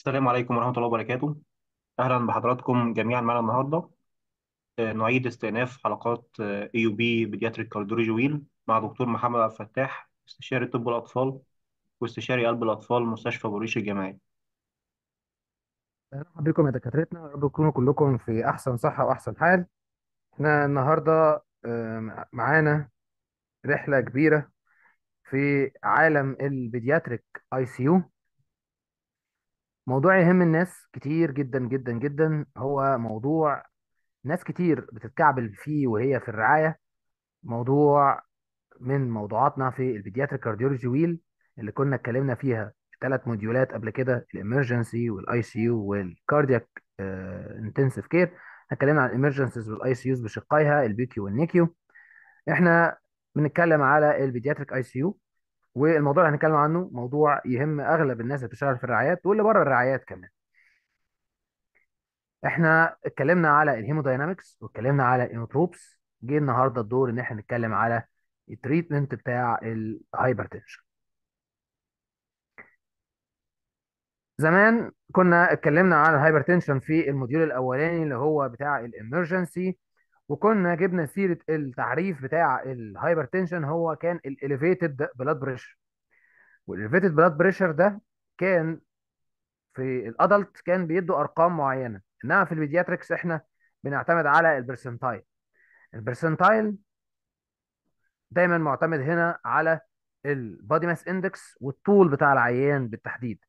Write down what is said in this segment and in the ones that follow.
السلام عليكم ورحمة الله وبركاته أهلا بحضراتكم جميعا معنا النهاردة آه، نعيد استئناف حلقات اي يو بي بيدياتريك كاردولوجي ويل مع دكتور محمد عبد الفتاح استشاري طب الأطفال واستشاري قلب الأطفال مستشفى بوريش الجامعي أهلا بكم يا دكاترتنا يا رب تكونوا كلكم في أحسن صحة وأحسن حال احنا النهاردة معانا رحلة كبيرة في عالم البيدياتريك اي سي يو موضوع يهم الناس كتير جدا جدا جدا هو موضوع ناس كتير بتتكعبل فيه وهي في الرعاية موضوع من موضوعاتنا في البيدياتريك كارديولوجي ويل اللي كنا اتكلمنا فيها في ثلاث موديولات قبل كده الامرجنسي والاي سي يو والكاردياك انتنسيف آه، كير اتكلمنا عن الامرجنسيز والاي سي يوز بشقائها كيو والنيكيو احنا بنتكلم على البيدياتريك اي سي يو والموضوع اللي هنتكلم عنه موضوع يهم اغلب الناس اللي بتشتغل في الرعايات واللي بره الرعايات كمان احنا اتكلمنا على الهيموداينامكس واتكلمنا على الانوتروبس جه النهارده الدور ان احنا نتكلم على التريتمنت بتاع الهايبرتنشن زمان كنا اتكلمنا عن الهايبرتنشن في الموديول الاولاني اللي هو بتاع الامرجنسي وكنا جبنا سيره التعريف بتاع تنشن هو كان الاليفيتد بلاد بريشر والاليفيتد بلاد بريشر ده كان في الادلت كان بيدوا ارقام معينه انما في البيدياتريكس احنا بنعتمد على البرسنتايل البرسنتايل دايما معتمد هنا على البادي ماس اندكس والطول بتاع العيان بالتحديد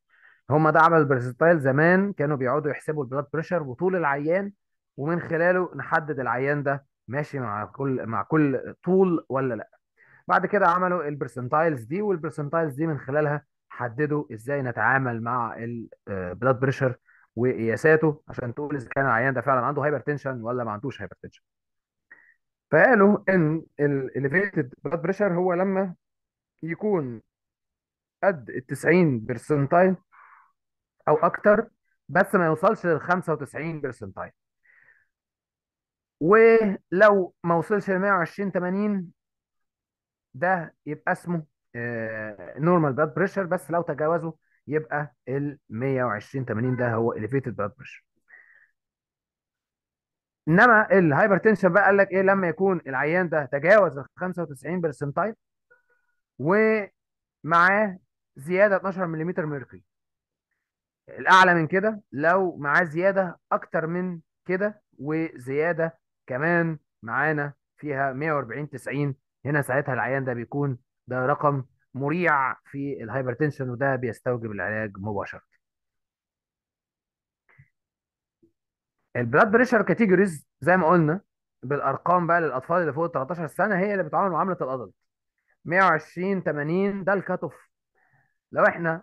هم ده عمل البرسنتايل زمان كانوا بيقعدوا يحسبوا البلاد بريشر وطول العيان ومن خلاله نحدد العيان ده ماشي مع كل مع كل طول ولا لا بعد كده عملوا البرسنتايلز دي والبرسنتايلز دي من خلالها حددوا ازاي نتعامل مع البلاد آه، بريشر وقياساته عشان تقول اذا كان العيان ده فعلا عنده هايبرتنشن ولا ما عندوش هايبرتنشن فقالوا ان الاليفيتد بلاد بريشر هو لما يكون قد ال 90 برسنتايل او اكتر بس ما يوصلش لل 95 برسنتايل ولو ما وصلش ل 120 80 ده يبقى اسمه نورمال بلاد بريشر بس لو تجاوزه يبقى ال 120 80 ده هو اليفيتد بلاد بريشر انما الهايبرتنشن بقى قال لك ايه لما يكون العيان ده تجاوز ال 95 برسنتايل ومعاه زياده 12 ملم ميركوري الاعلى من كده لو معاه زياده اكتر من كده وزياده كمان معانا فيها 140 90 هنا ساعتها العيان ده بيكون ده رقم مريع في الهايبرتنشن وده بيستوجب العلاج مباشرة البلاد بريشر كاتيجوريز زي ما قلنا بالارقام بقى للاطفال اللي فوق 13 سنه هي اللي بتعامل معامله الادلت 120 80 ده الكات اوف لو احنا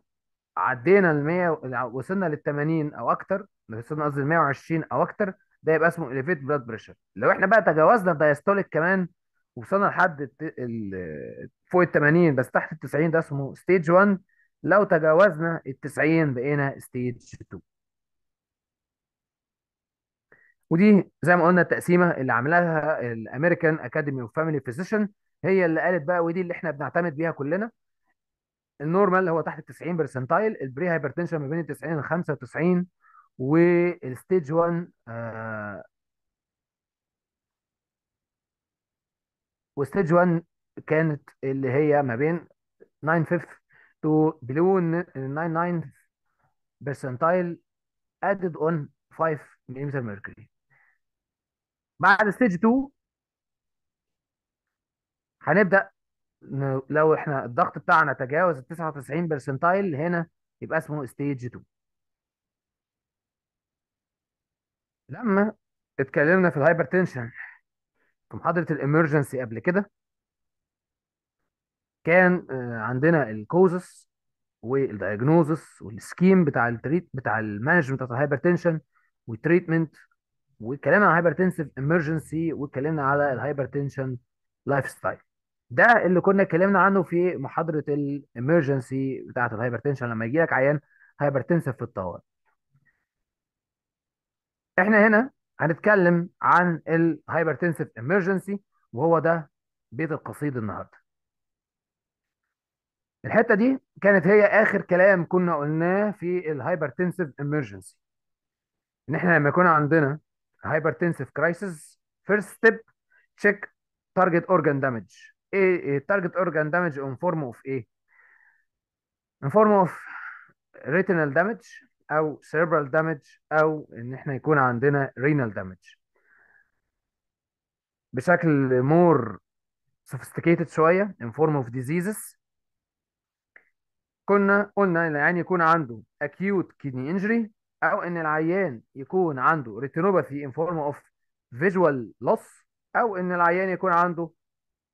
عدينا ال 100 وصلنا لل 80 او اكتر وصلنا قصدي ال 120 او اكتر ده يبقى اسمه اليفيت بلاد بريشر لو احنا بقى تجاوزنا الدايستوليك كمان وصلنا لحد ال... فوق ال 80 بس تحت ال 90 ده اسمه ستيج 1 لو تجاوزنا ال 90 بقينا ستيج 2 ودي زي ما قلنا التقسيمه اللي عملها الامريكان اكاديمي اوف فاميلي فيزيشن هي اللي قالت بقى ودي اللي احنا بنعتمد بيها كلنا النورمال هو تحت ال 90 برسنتايل البري هايبرتنشن ما بين ال 90 ل 95 والستيج 1 آه، والستيج 1 كانت اللي هي ما بين 9 5 to below 99 برسنتايل ادد اون 5 ملم ميركوري بعد ستيج 2 هنبدا لو احنا الضغط بتاعنا تجاوز ال 99 برسنتايل هنا يبقى اسمه ستيج 2 لما اتكلمنا في الهايبرتنشن في محاضرة الامرجنسي قبل كده كان آه، عندنا الكوزس والدايجنوزس والسكيم بتاع التريت بتاع المانجمنت بتاع الهايبرتنشن والتريتمنت واتكلمنا على هايبرتنسيف امرجنسي واتكلمنا على الهايبرتنشن لايف ستايل ده اللي كنا اتكلمنا عنه في محاضرة الامرجنسي بتاعة الهايبرتنشن لما يجي لك عيان هايبرتنسيف في الطوارئ احنا هنا هنتكلم عن الهايبرتنسيف امرجنسي وهو ده بيت القصيد النهارده الحته دي كانت هي اخر كلام كنا قلناه في الهايبرتنسيف امرجنسي ان احنا لما يكون عندنا هايبرتنسيف كرايسيس فيرست ستيب تشيك تارجت اورجان دامج ايه التارجت اورجان دامج ان فورم اوف ايه ان فورم اوف ريتينال دامج او سيربرال دامج او ان احنا يكون عندنا رينال دامج بشكل مور سوفيستيكيتد شويه ان فورم اوف ديزيزز كنا قلنا ان العيان يكون عنده acute kidney injury او ان العيان يكون عنده retinopathy in form of visual loss او ان العيان يكون عنده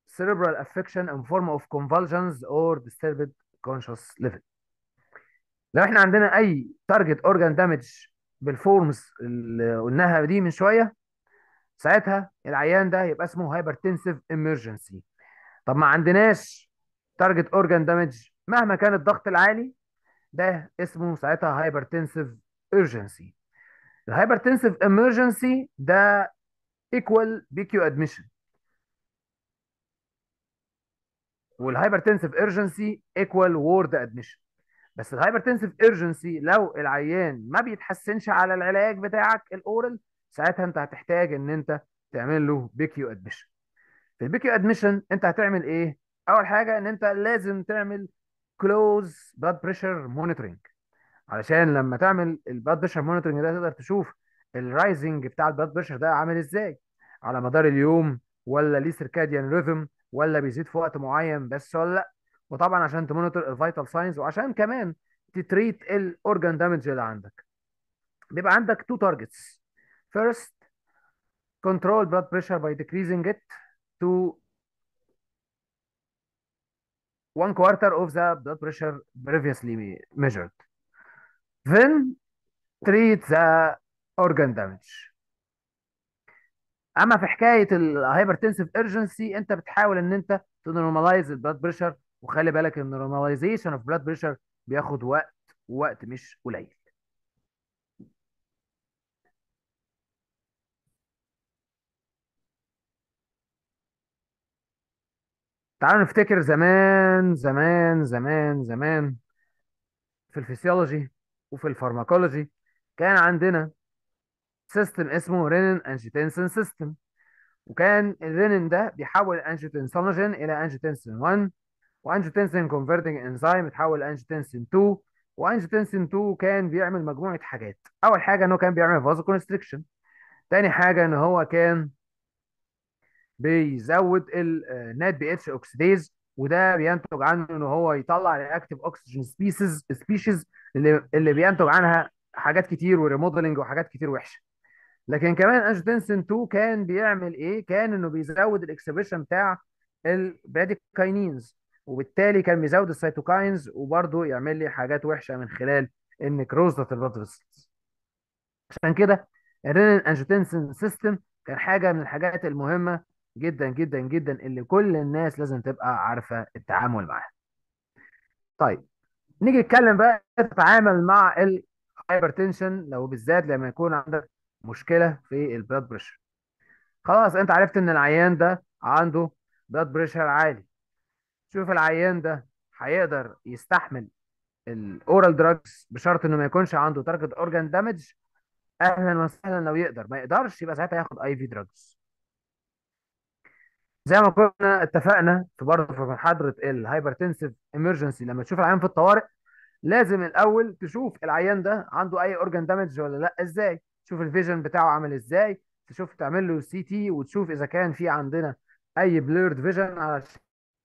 cerebral affection in form of convulsions or disturbed conscious level لو احنا عندنا اي تارجت اورجان دامج بالفورمز اللي قلناها دي من شويه ساعتها العيان ده يبقى اسمه هايبرتنسيف ايمرجنسي طب ما عندناش تارجت اورجان دامج مهما كان الضغط العالي ده اسمه ساعتها هايبرتنسيف ايرجنسي الهايبرتنسيف ايمرجنسي ده ايكوال بي كيو ادميشن والهايبرتنسيف ايرجنسي ايكوال وورد ادميشن بس الهايبرتنسيف ايرجنسي لو العيان ما بيتحسنش على العلاج بتاعك الاورال ساعتها انت هتحتاج ان انت تعمل له بيكيو ادمشن في البيكيو ادمشن انت هتعمل ايه اول حاجه ان انت لازم تعمل كلوز بلاد بريشر مونيتورنج علشان لما تعمل البلاد بريشر مونيتورنج ده تقدر تشوف الرايزنج بتاع البلاد بريشر ده عامل ازاي على مدار اليوم ولا ليه سيركاديان ريزم ولا بيزيد في وقت معين بس ولا لا وطبعا عشان تمونيتور الفيتال ساينز وعشان كمان تتريت الاورجان دامج اللي عندك بيبقى عندك تو تارجتس فيرست control blood pressure by decreasing it to one quarter of the blood pressure previously measured. Then treat the organ damage. اما في حكايه الهايبرتنسيف ايرجنسي انت بتحاول ان انت تنورماليز البلاد بريشر وخلي بالك ان normalization اوف بلاد بريشر بياخد وقت ووقت مش قليل تعالوا نفتكر زمان زمان زمان زمان في الفسيولوجي وفي الفارماكولوجي كان عندنا سيستم اسمه رينين انجيتنسن سيستم وكان الرينين ده بيحول الانجيوتنسينوجين الى انجيوتنسين 1 وانجوتنسن كونفرتنج انزيم اتحول لانجوتنسن 2 وانجوتنسن 2 كان بيعمل مجموعه حاجات اول حاجه انه كان بيعمل فازو كونستريكشن تاني حاجه ان هو كان بيزود النات آه، بي اتش اوكسيديز وده بينتج عنه ان هو يطلع رياكتيف اوكسجين سبيسيز سبيشيز اللي اللي بينتج عنها حاجات كتير وريموديلنج وحاجات كتير وحشه لكن كمان انجوتنسن 2 كان بيعمل ايه كان انه بيزود الاكسبريشن بتاع كاينينز وبالتالي كان بيزود السيتوكاينز وبرضه يعمل لي حاجات وحشه من خلال النكروز بتاعت البلاد فيسلز عشان كده الرينين انجوتنسن سيستم كان حاجه من الحاجات المهمه جدا جدا جدا اللي كل الناس لازم تبقى عارفه التعامل معاها طيب نيجي نتكلم بقى تتعامل مع الهايبرتنشن لو بالذات لما يكون عندك مشكله في البلاد بريشر خلاص انت عرفت ان العيان ده عنده بلاد بريشر عالي شوف العيان ده هيقدر يستحمل الاورال دراجز بشرط انه ما يكونش عنده تارجت اورجان دامج اهلا وسهلا لو يقدر ما يقدرش يبقى ساعتها ياخد اي في دراجز زي ما كنا اتفقنا في برضه في محاضره الهايبرتنسيف ايمرجنسي لما تشوف العيان في الطوارئ لازم الاول تشوف العيان ده عنده اي اورجان دامج ولا لا ازاي تشوف الفيجن بتاعه عامل ازاي تشوف تعمل له سي تي وتشوف اذا كان في عندنا اي بليرد فيجن علشان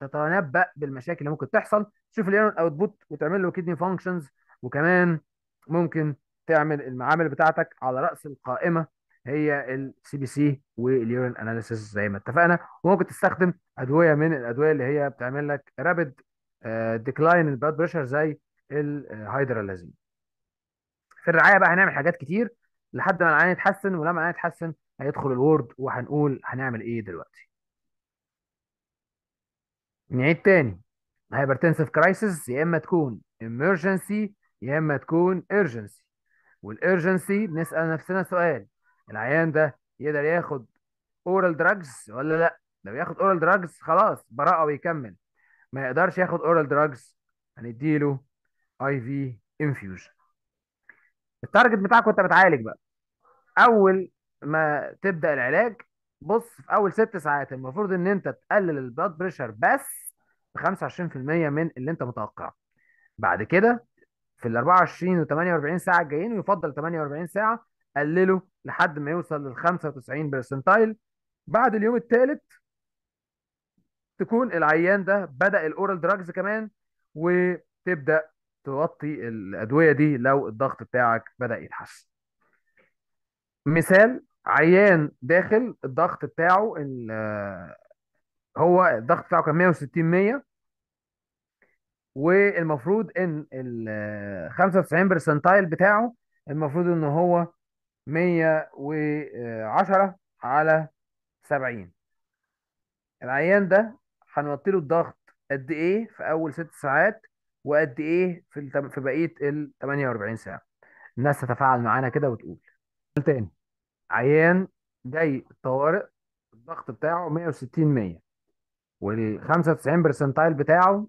تتنبأ بالمشاكل اللي ممكن تحصل تشوف اوت اوتبوت وتعمل له كيدني فانكشنز وكمان ممكن تعمل المعامل بتاعتك على رأس القائمة هي السي بي سي واليورين اناليسيس زي ما اتفقنا وممكن تستخدم ادويه من الادويه اللي هي بتعمل لك رابيد ديكلاين البلاد بريشر زي الهيدرالازين آه، في الرعايه بقى هنعمل حاجات كتير لحد ما العيان يتحسن ولما العيان يتحسن هيدخل الوورد وهنقول هنعمل ايه دلوقتي نعيد تاني الهايبرتنسف كرايسيس يا اما تكون emergency يا اما تكون urgency والارجنسي بنسال نفسنا سؤال العيان ده يقدر ياخد اورال دراجز ولا لا لو ياخد اورال دراجز خلاص براءه ويكمل ما يقدرش ياخد اورال دراجز هنديله اي في انفيوجن التارجت بتاعك وانت بتعالج بقى اول ما تبدا العلاج بص في اول ست ساعات المفروض ان انت تقلل البلاد بريشر بس ب 25% من اللي انت متوقعه بعد كده في ال 24 و 48 ساعه الجايين ويفضل 48 ساعه قلله لحد ما يوصل لل 95 برسنتايل بعد اليوم الثالث تكون العيان ده بدأ الاورال دراجز كمان وتبدأ توطي الأدوية دي لو الضغط بتاعك بدأ يتحسن مثال عيان داخل الضغط بتاعه هو الضغط بتاعه كان 160 100 والمفروض ان ال 95 برسنتايل بتاعه المفروض ان هو 110 على 70 العيان ده هنوطي له الضغط قد ايه في اول ست ساعات وقد ايه في في بقيه ال 48 ساعه الناس تتفاعل معانا كده وتقول تاني عيان جاي طوارئ الضغط بتاعه 160 100 وال 95 برسنتايل بتاعه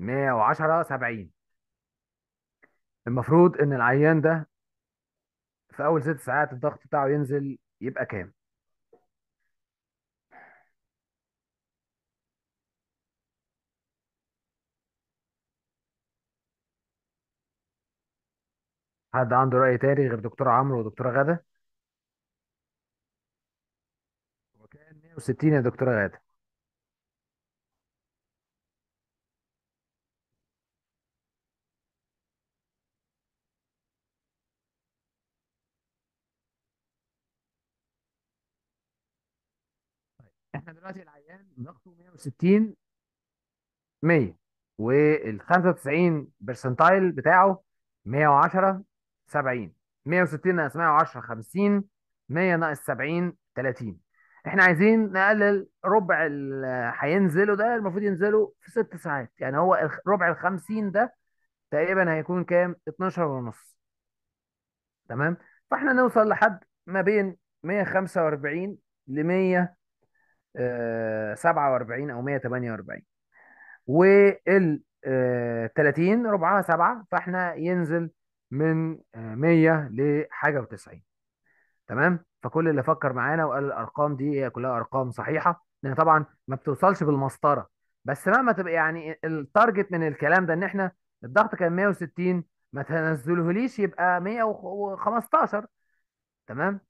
110 70 المفروض ان العيان ده في اول ست ساعات الضغط بتاعه ينزل يبقى كام حد عنده رأي تاني غير دكتور عمرو ودكتورة غادة هو كان 160 يا دكتورة غادة دلوقتي العيان ضغطه 160 100 وال 95 برسنتايل بتاعه 110 70 160 ناقص 110 50 100 ناقص 70 30 احنا عايزين نقلل ربع اللي هينزله ده المفروض ينزله في ست ساعات يعني هو ربع ال 50 ده تقريبا هيكون كام 12 ونص تمام فاحنا نوصل لحد ما بين 145 ل 100 47 آه، او 148 وال 30 آه، ربعها 7 فاحنا ينزل من 100 آه، لحاجه و90 تمام فكل اللي فكر معانا وقال الارقام دي هي كلها ارقام صحيحه لان طبعا ما بتوصلش بالمسطره بس مهما تبقى يعني التارجت من الكلام ده ان احنا الضغط كان 160 ما تنزلهوليش يبقى 115 تمام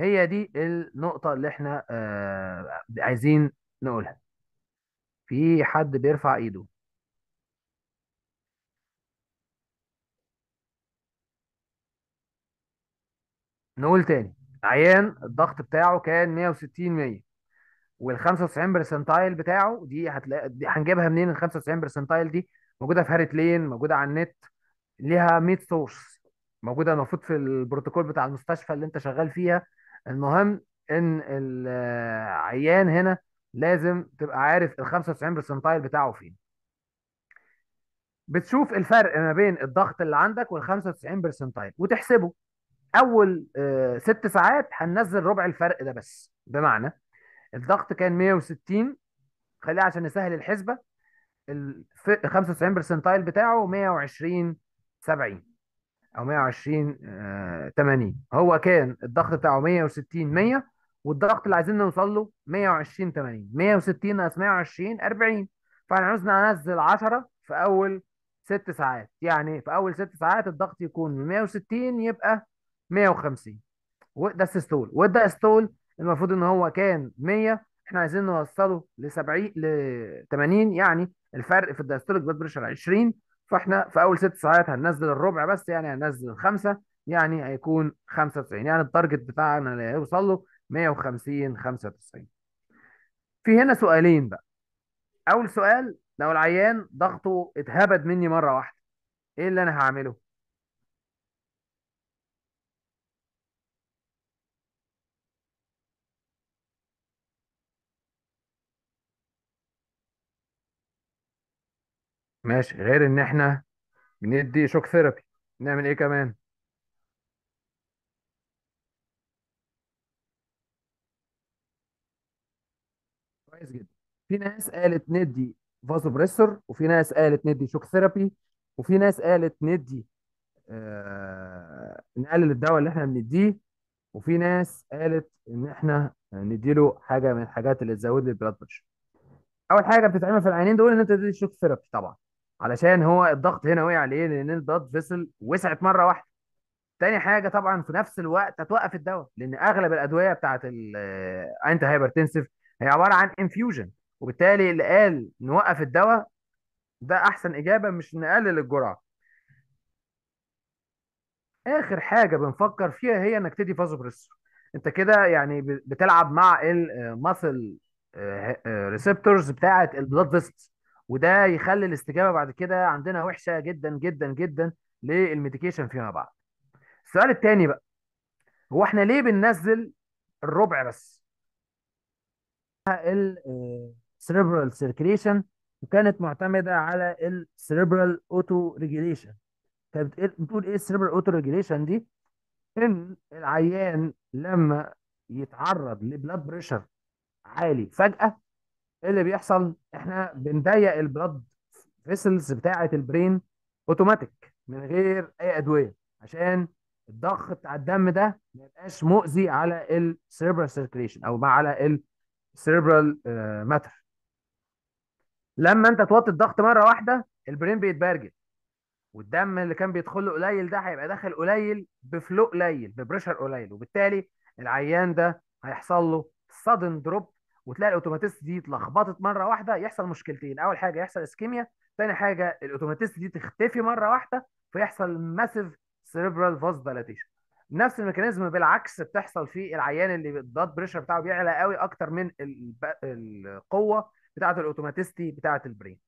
هي دي النقطة اللي احنا آه عايزين نقولها في حد بيرفع ايده نقول تاني عيان الضغط بتاعه كان 160 100 وال 95 برسنتايل بتاعه دي هتلاقي دي هنجيبها منين ال 95 برسنتايل دي موجوده في هارت لين موجوده على النت ليها 100 سورس موجوده المفروض في البروتوكول بتاع المستشفى اللي انت شغال فيها المهم ان العيان هنا لازم تبقى عارف ال 95 برسنتايل بتاعه فين بتشوف الفرق ما بين الضغط اللي عندك وال 95 برسنتايل وتحسبه اول آه، ست ساعات هننزل ربع الفرق ده بس بمعنى الضغط كان 160 خليها عشان نسهل الحسبه ال 95 برسنتايل بتاعه 120 70 او 120 80 آه، هو كان الضغط بتاعه 160 100 والضغط اللي عايزين نوصل له 120 80 160 ناقص 120 40 فاحنا عاوزين انزل 10 في اول ست ساعات يعني في اول ست ساعات الضغط يكون من 160 يبقى 150 وده السيستول وده السيستول المفروض ان هو كان 100 احنا عايزين نوصله ل 70 ل 80 يعني الفرق في الدايستوليك بلاد بريشر 20 فاحنا في اول ست ساعات هننزل الربع بس يعني هننزل الخمسه يعني هيكون 95 يعني التارجت بتاعنا اللي هيوصل له 150 95 في هنا سؤالين بقى اول سؤال لو العيان ضغطه اتهبد مني مره واحده ايه اللي انا هعمله ماشي غير ان احنا بندي شوك ثيرابي نعمل ايه كمان كويس جدا في ناس قالت ندي فازوبريسور وفي ناس قالت ندي شوك ثيرابي وفي ناس قالت ندي آه نقلل الدواء اللي احنا بنديه وفي ناس قالت ان احنا نديله حاجه من الحاجات اللي تزود لي البلاد بريشر اول حاجه بتتعمل في العينين دول ان انت تدي شوك ثيرابي طبعا علشان هو الضغط هنا وقع ليه لان البلاد فيسل وسعت مره واحده تاني حاجه طبعا في نفس الوقت هتوقف الدواء لان اغلب الادويه بتاعت الانتي هايبرتنسيف هي عباره عن انفيوجن وبالتالي اللي قال نوقف الدواء ده احسن اجابه مش نقلل الجرعه اخر حاجه بنفكر فيها هي انك تدي فازوبريسور انت كده يعني بتلعب مع الماسل آه، ريسبتورز آه، بتاعت البلاد فيسلز وده يخلي الاستجابه بعد كده عندنا وحشه جدا جدا جدا للميديكيشن فيما بعد السؤال الثاني بقى هو احنا ليه بننزل الربع بس ال سيربرال سيركيليشن وكانت معتمده على السيريبرال اوتو ريجيليشن كانت بتقول ايه السيريبرال اوتو ريجيليشن دي ان العيان لما يتعرض لبلاد بريشر عالي فجاه ايه اللي بيحصل احنا بنضيق البلاد فيسلز بتاعه البرين اوتوماتيك من غير اي ادويه عشان الضغط بتاع الدم ده ما يبقاش مؤذي على السيربرال سيركليشن او على السيربرال ماتر آه، لما انت توطي الضغط مره واحده البرين بيتبرجل والدم اللي كان بيدخل له قليل ده هيبقى داخل قليل بفلو قليل ببريشر قليل وبالتالي العيان ده هيحصل له sudden دروب وتلاقي الاوتوماتيست دي اتلخبطت مره واحده يحصل مشكلتين اول حاجه يحصل اسكيميا ثاني حاجه الاوتوماتيست دي تختفي مره واحده فيحصل ماسيف سيريبرال فاز ديلاتيشن نفس الميكانيزم بالعكس بتحصل في العيان اللي الضغط بريشر بتاعه بيعلى قوي اكتر من القوه بتاعه الاوتوماتيستي بتاعه البرين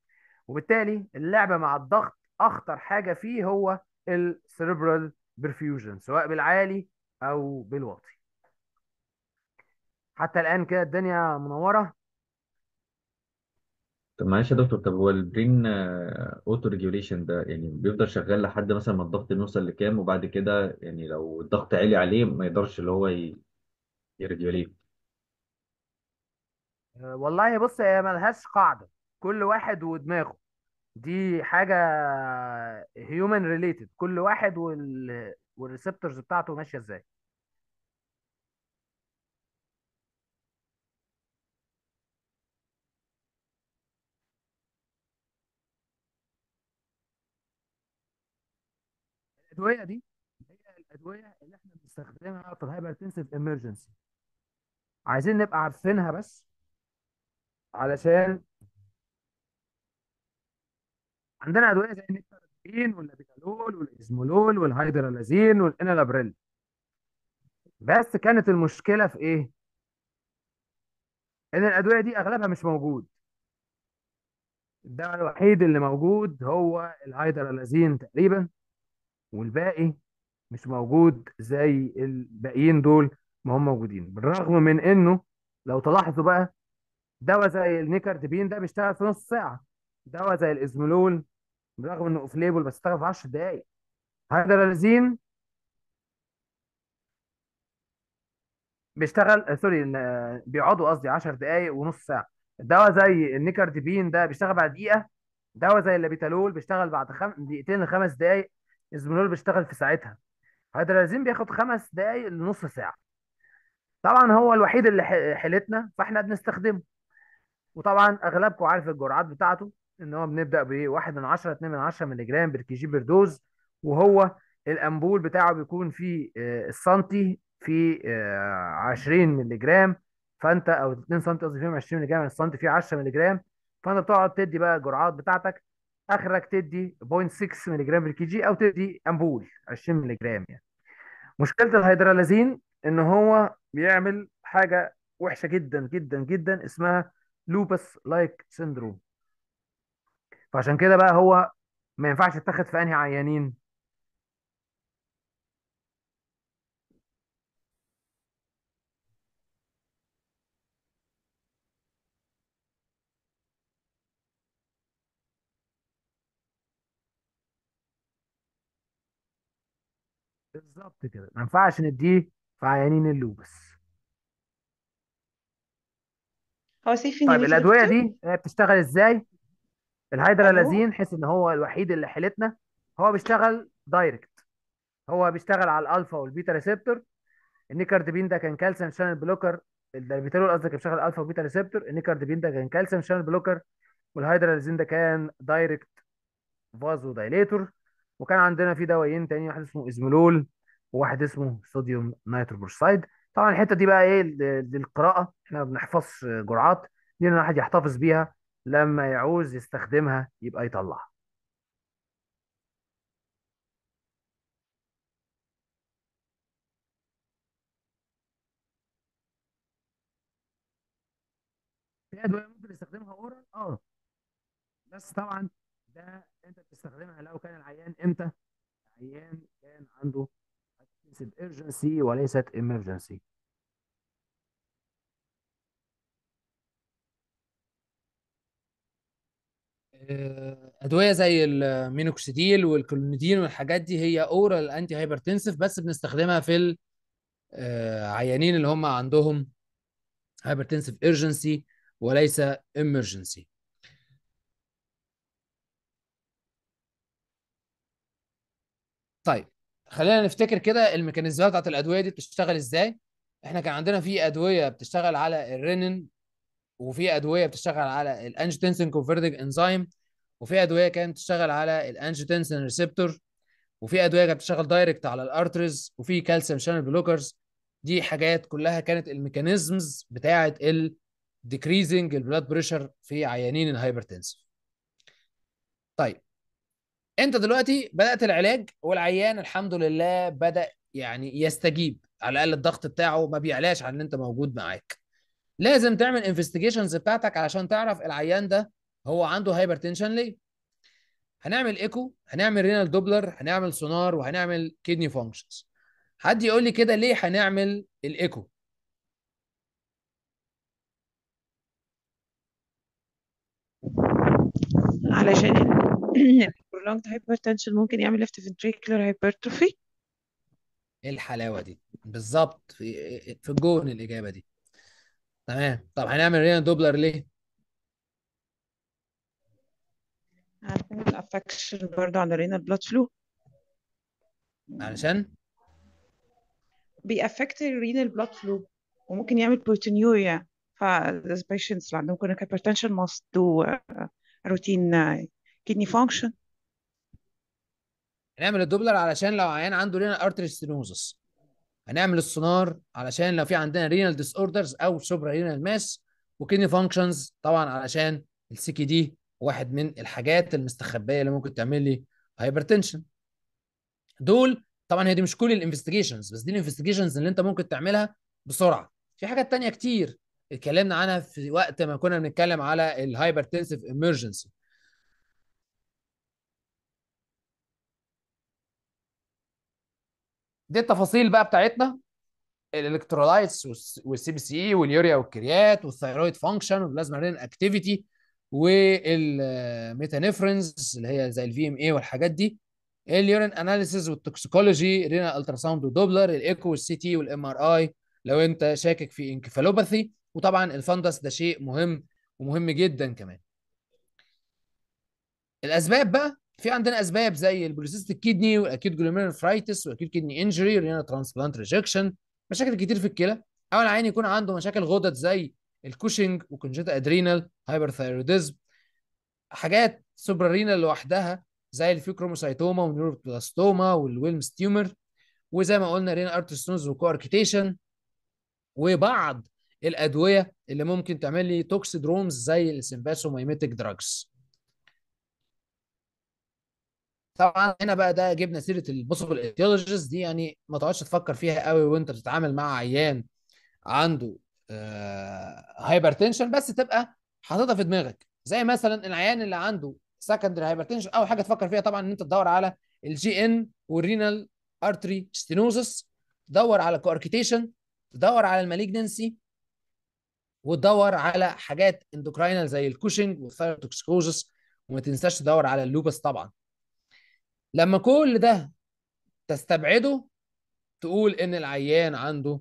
وبالتالي اللعبه مع الضغط اخطر حاجه فيه هو السيريبرال برفيوجن سواء بالعالي او بالواطي حتى الآن كده الدنيا منورة طب معلش يا دكتور طب هو البرين اوتو ريجوليشن ده يعني بيفضل شغال لحد مثلا ما الضغط نوصل لكام وبعد كده يعني لو الضغط عالي عليه ما يقدرش اللي هو يريجوليت أه، والله بص هي ملهاش قاعدة كل واحد ودماغه دي حاجة هيومن ريليتد كل واحد وال... والريسبتورز بتاعته ماشية ازاي الادويه دي هي الادويه اللي احنا بنستخدمها في الهايبرتنسيف امرجنسي عايزين نبقى عارفينها بس علشان عندنا ادويه زي النيكتاربين واللابيدالول والازمولول والهيدرالازين والانالابريل بس كانت المشكله في ايه؟ ان الادويه دي اغلبها مش موجود الدواء الوحيد اللي موجود هو الهيدرالازين تقريبا والباقي مش موجود زي الباقيين دول ما هم موجودين بالرغم من انه لو تلاحظوا بقى دواء زي النيكاردبين ده بيشتغل في نص ساعه دواء زي الازمولول بالرغم انه اوف ليبل بس اشتغل في 10 دقائق هيدرالازين بيشتغل آه، سوري آه، بيقعدوا قصدي 10 دقائق ونص ساعه دواء زي النيكاردبين ده بيشتغل بعد دقيقه دواء زي اللابيتالول بيشتغل بعد خم... دقيقتين لخمس دقائق الزبنول بيشتغل في ساعتها هيدرازين بياخد خمس دقايق لنص ساعه طبعا هو الوحيد اللي حيلتنا فاحنا بنستخدمه وطبعا اغلبكم عارف الجرعات بتاعته ان هو بنبدا ب 1 من 10 2 من 10 مللي جرام بير بردوز وهو الامبول بتاعه بيكون في آه، السنتي في 20 آه، مللي جرام فانت او 2 سم قصدي فيهم 20 مللي جرام السنتي فيه 10 مللي جرام فانت بتقعد تدي بقى الجرعات بتاعتك اخرك تدي 0.6 ملغ في الكي جي او تدي امبول 20 ملغ يعني مشكله الهيدرالازين ان هو بيعمل حاجه وحشه جدا جدا جدا اسمها لوبس لايك سيندروم فعشان كده بقى هو ما ينفعش يتاخد في انهي عيانين بالظبط كده ما ينفعش نديه في عيانين اللوبس هو سيف طيب الادويه دكتور دي بتشتغل ازاي الو الهيدرالازين حس ان هو الوحيد اللي حيلتنا هو بيشتغل دايركت هو بيشتغل على الالفا والبيتا ريسبتور النيكاردبين ده كان كالسيوم شانل بلوكر الدالبيتالول قصدك كان بيشتغل الفا وبيتا ريسبتور النيكاردبين ده كان كالسيوم شانل بلوكر والهيدرالازين ده كان دايركت فازو دايليتور وكان عندنا في دوايين تاني واحد اسمه ازمولول وواحد اسمه صوديوم نايترو طبعا الحته دي بقى ايه للقراءه احنا ما بنحفظش جرعات دي الواحد يحتفظ بيها لما يعوز يستخدمها يبقى يطلعها في ادويه ممكن تستخدمها اورال اه بس طبعا ده انت بتستخدمها لو كان العيان امتى؟ العيان كان عنده تناسب urgency وليست emergency آه، ادويه زي المينوكسيديل والكلونيدين والحاجات دي هي اورال انتي هايبرتنسف بس بنستخدمها في العيانين آه، اللي هم عندهم هايبرتنسف ايرجنسي وليس إمرجنسي طيب خلينا نفتكر كده الميكانيزمات بتاعت الادويه دي بتشتغل ازاي احنا كان عندنا في ادويه بتشتغل على الرينين وفي ادويه بتشتغل على الانجيوتنسين كونفرتنج انزيم وفي ادويه كانت بتشتغل على الانجيوتنسين ريسبتور وفي ادويه كانت بتشتغل دايركت على الارترز وفي كالسيوم شانل بلوكرز دي حاجات كلها كانت الميكانيزمز بتاعه الديكريزنج البلاد بريشر في عيانين الهايبرتنسيف طيب انت دلوقتي بدات العلاج والعيان الحمد لله بدا يعني يستجيب على الاقل الضغط بتاعه ما بيعلاش عن ان انت موجود معاك لازم تعمل انفستيجيشنز بتاعتك علشان تعرف العيان ده هو عنده هايبرتنشن ليه هنعمل ايكو هنعمل رينال دوبلر هنعمل سونار وهنعمل كدني فانكشنز حد يقول لي كده ليه هنعمل الايكو علشان prolonged hypertension ممكن يعمل left ventricular hypertrophy ايه الحلاوه دي بالظبط في في الجون الاجابه دي تمام طب هنعمل رينا دوبلر ليه الافكشن برضه على رينا بلاد فلو علشان بيأفكت الرينال بلاد فلو وممكن يعمل بروتينيوريا ف these patients اللي عندهم chronic hypertension must do روتين كدني فانكشن هنعمل الدوبلر علشان لو عيان عنده رينال ارتري ستينوزس هنعمل السونار علشان لو في عندنا رينال ديس اوردرز او سوبرا رينال ماس وكدني فانكشنز طبعا علشان السي كي دي واحد من الحاجات المستخبيه اللي ممكن تعمل لي هايبرتنشن دول طبعا هي دي مش كل الانفستيجيشنز بس دي الانفستيجيشنز اللي انت ممكن تعملها بسرعه في حاجات تانية كتير اتكلمنا عنها في وقت ما كنا بنتكلم على الهايبرتنسيف ايمرجنسي دي التفاصيل بقى بتاعتنا الالكترولايتس والسي بي سي واليوريا والكريات والثيرويد فانكشن والبلازما رين اكتيفيتي والميتانيفرنز اللي هي زي الفي ام اي والحاجات دي اليورين اناليسيز والتوكسيكولوجي رينا التراساوند ودوبلر الايكو والسي تي والام ار اي لو انت شاكك في انكفالوباثي وطبعا الفندس ده شيء مهم ومهم جدا كمان الاسباب بقى في عندنا اسباب زي البوليسيستيك كيدني والاكيد جلوميرونفرايتس والاكيد كيدني انجري رينا ترانسبلانت ريجكشن مشاكل كتير في الكلى او العين يكون عنده مشاكل غدد زي الكوشنج وكونجيتا ادرينال هايبرثايروديزم حاجات سوبرارينال لوحدها زي الفيكروموسايتوما والنيوروبلاستوما والويلمز تيومر وزي ما قلنا رينا ارتستونز وكواركيتيشن وبعض الادويه اللي ممكن تعمل لي توكسيدرومز زي السمباسوميميتك دراجز طبعا هنا بقى ده جبنا سيره البوسبل ايديولوجيز دي يعني ما تقعدش تفكر فيها قوي وانت بتتعامل مع عيان عنده هايبرتنشن آه، بس تبقى حاططها في دماغك زي مثلا العيان اللي عنده سكندري هايبرتنشن اول حاجه تفكر فيها طبعا ان انت تدور على الجي ان والرينال ارتري ستينوزس تدور على كواركيتيشن تدور على المالجنسي وتدور على حاجات اندوكراينال زي الكوشنج والثايروتوكسكوزس وما تنساش تدور على اللوبس طبعا لما كل ده تستبعده تقول ان العيان عنده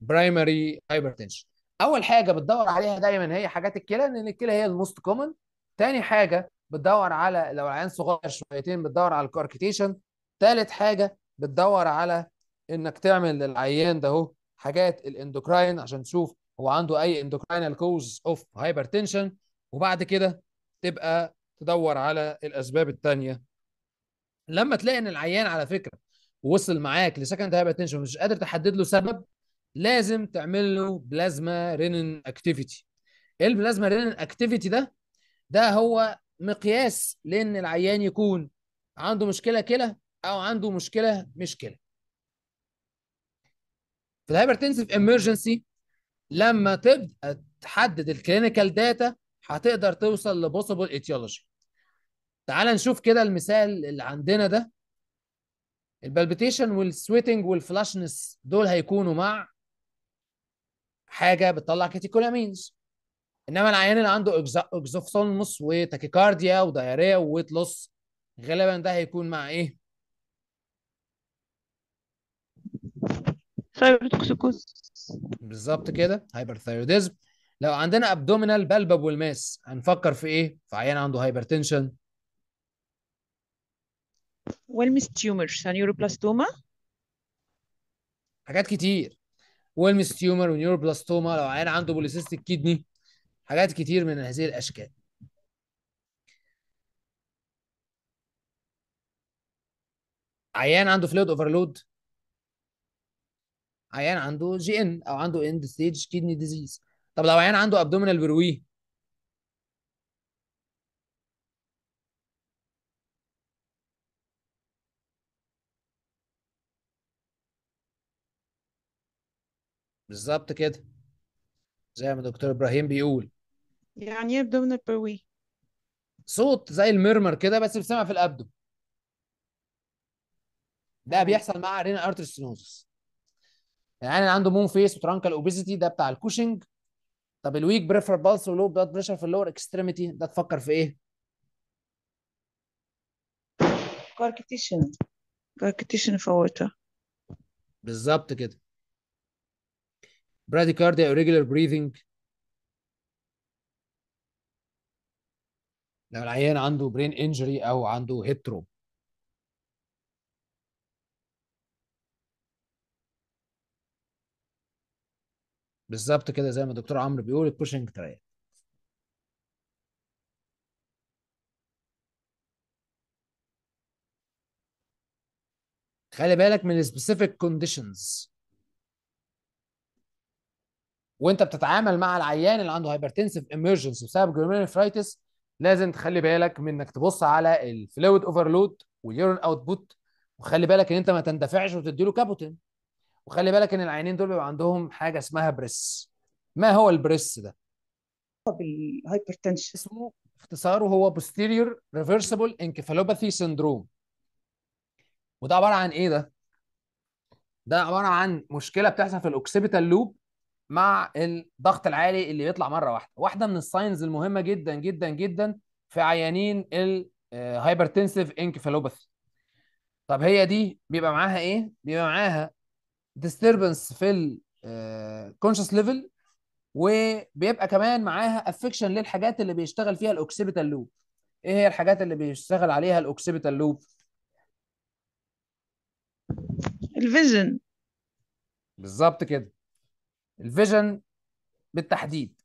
برايمري هايبرتنشن اول حاجه بتدور عليها دايما هي حاجات الكلى لان الكلى هي الموست كومن تاني حاجه بتدور على لو العيان صغير شويتين بتدور على الكاركتيشن تالت حاجه بتدور على انك تعمل للعيان ده هو حاجات الاندوكراين عشان تشوف هو عنده اي اندوكراينال كوز اوف هايبرتنشن وبعد كده تبقى تدور على الاسباب الثانيه لما تلاقي ان العيان على فكره وصل معاك لسكند هايبرتنشن ومش قادر تحدد له سبب لازم تعمل له بلازما رينين اكتيفيتي البلازما رينين اكتيفيتي ده ده هو مقياس لان العيان يكون عنده مشكله كلى او عنده مشكله مش كلى في الهايبرتنسيف امرجنسي لما تبدا تحدد الكلينيكال داتا هتقدر توصل لبوسيبل ايتيولوجي تعال نشوف كده المثال اللي عندنا ده البالبيتيشن والسويتنج والفلاشنس دول هيكونوا مع حاجه بتطلع كاتيكولامينز انما العيان اللي عنده اكزوفسونموس وتاكيكارديا ودايريا وويت لوس غالبا ده هيكون مع ايه؟ بالظبط كده هايبرثايروديزم لو عندنا ابدومينال بلبب والماس هنفكر في ايه؟ في عيان عنده هايبرتنشن والمس تيومر نيوروبلاستوما حاجات كتير والمس تيومر ونيوروبلاستوما لو عيان عنده بوليسيستيك كيدني حاجات كتير من هذه الاشكال عيان عنده فلويد اوفرلود عيان عنده جي ان او عنده اند ستيج كيدني ديزيز طب لو عيان عنده ابدومينال برويه بالظبط كده زي ما دكتور ابراهيم بيقول يعني ايه من بروي صوت زي المرمر كده بس بتسمع في الابدو ده بيحصل مع رينا ارتري يعني عنده مون فيس وترانكال اوبيزيتي ده بتاع الكوشنج طب الويك بريفرال بالس ولو بلاد بريشر في اللور اكستريميتي ده تفكر في ايه؟ كاركتيشن كاركتيشن فورتا بالظبط كده bradycardia irregular breathing لو العيان عنده برين انجري او عنده هيترو بالظبط كده زي ما الدكتور عمرو بيقول الكوشنج تريا خلي بالك من السبيسيفيك كونديشنز وانت بتتعامل مع العيان اللي عنده هايبرتنسيف ايمرجنسي بسبب جلوميرولونفرايتس لازم تخلي بالك من انك تبص على الفلويد اوفرلود واليورين اوتبوت وخلي بالك ان انت ما تندفعش وتديله كابوتين وخلي بالك ان العينين دول بيبقى عندهم حاجه اسمها بريس ما هو البريس ده بالهايبرتنشن اسمه اختصاره هو posterior reversible encephalopathy syndrome وده عباره عن ايه ده ده عباره عن مشكله بتحصل في الاوكسيبيتال لوب مع الضغط العالي اللي بيطلع مره واحده واحده من الساينز المهمه جدا جدا جدا في عيانين الهايبرتنسيف انكفالوباثي آه، طب هي دي بيبقى معاها ايه بيبقى معاها ديستربنس في الكونشس ليفل آه، وبيبقى كمان معاها افكشن للحاجات اللي بيشتغل فيها الاوكسيبيتال لوب ايه هي الحاجات اللي بيشتغل عليها الاوكسيبيتال لوب الفيجن بالظبط كده الفيجن بالتحديد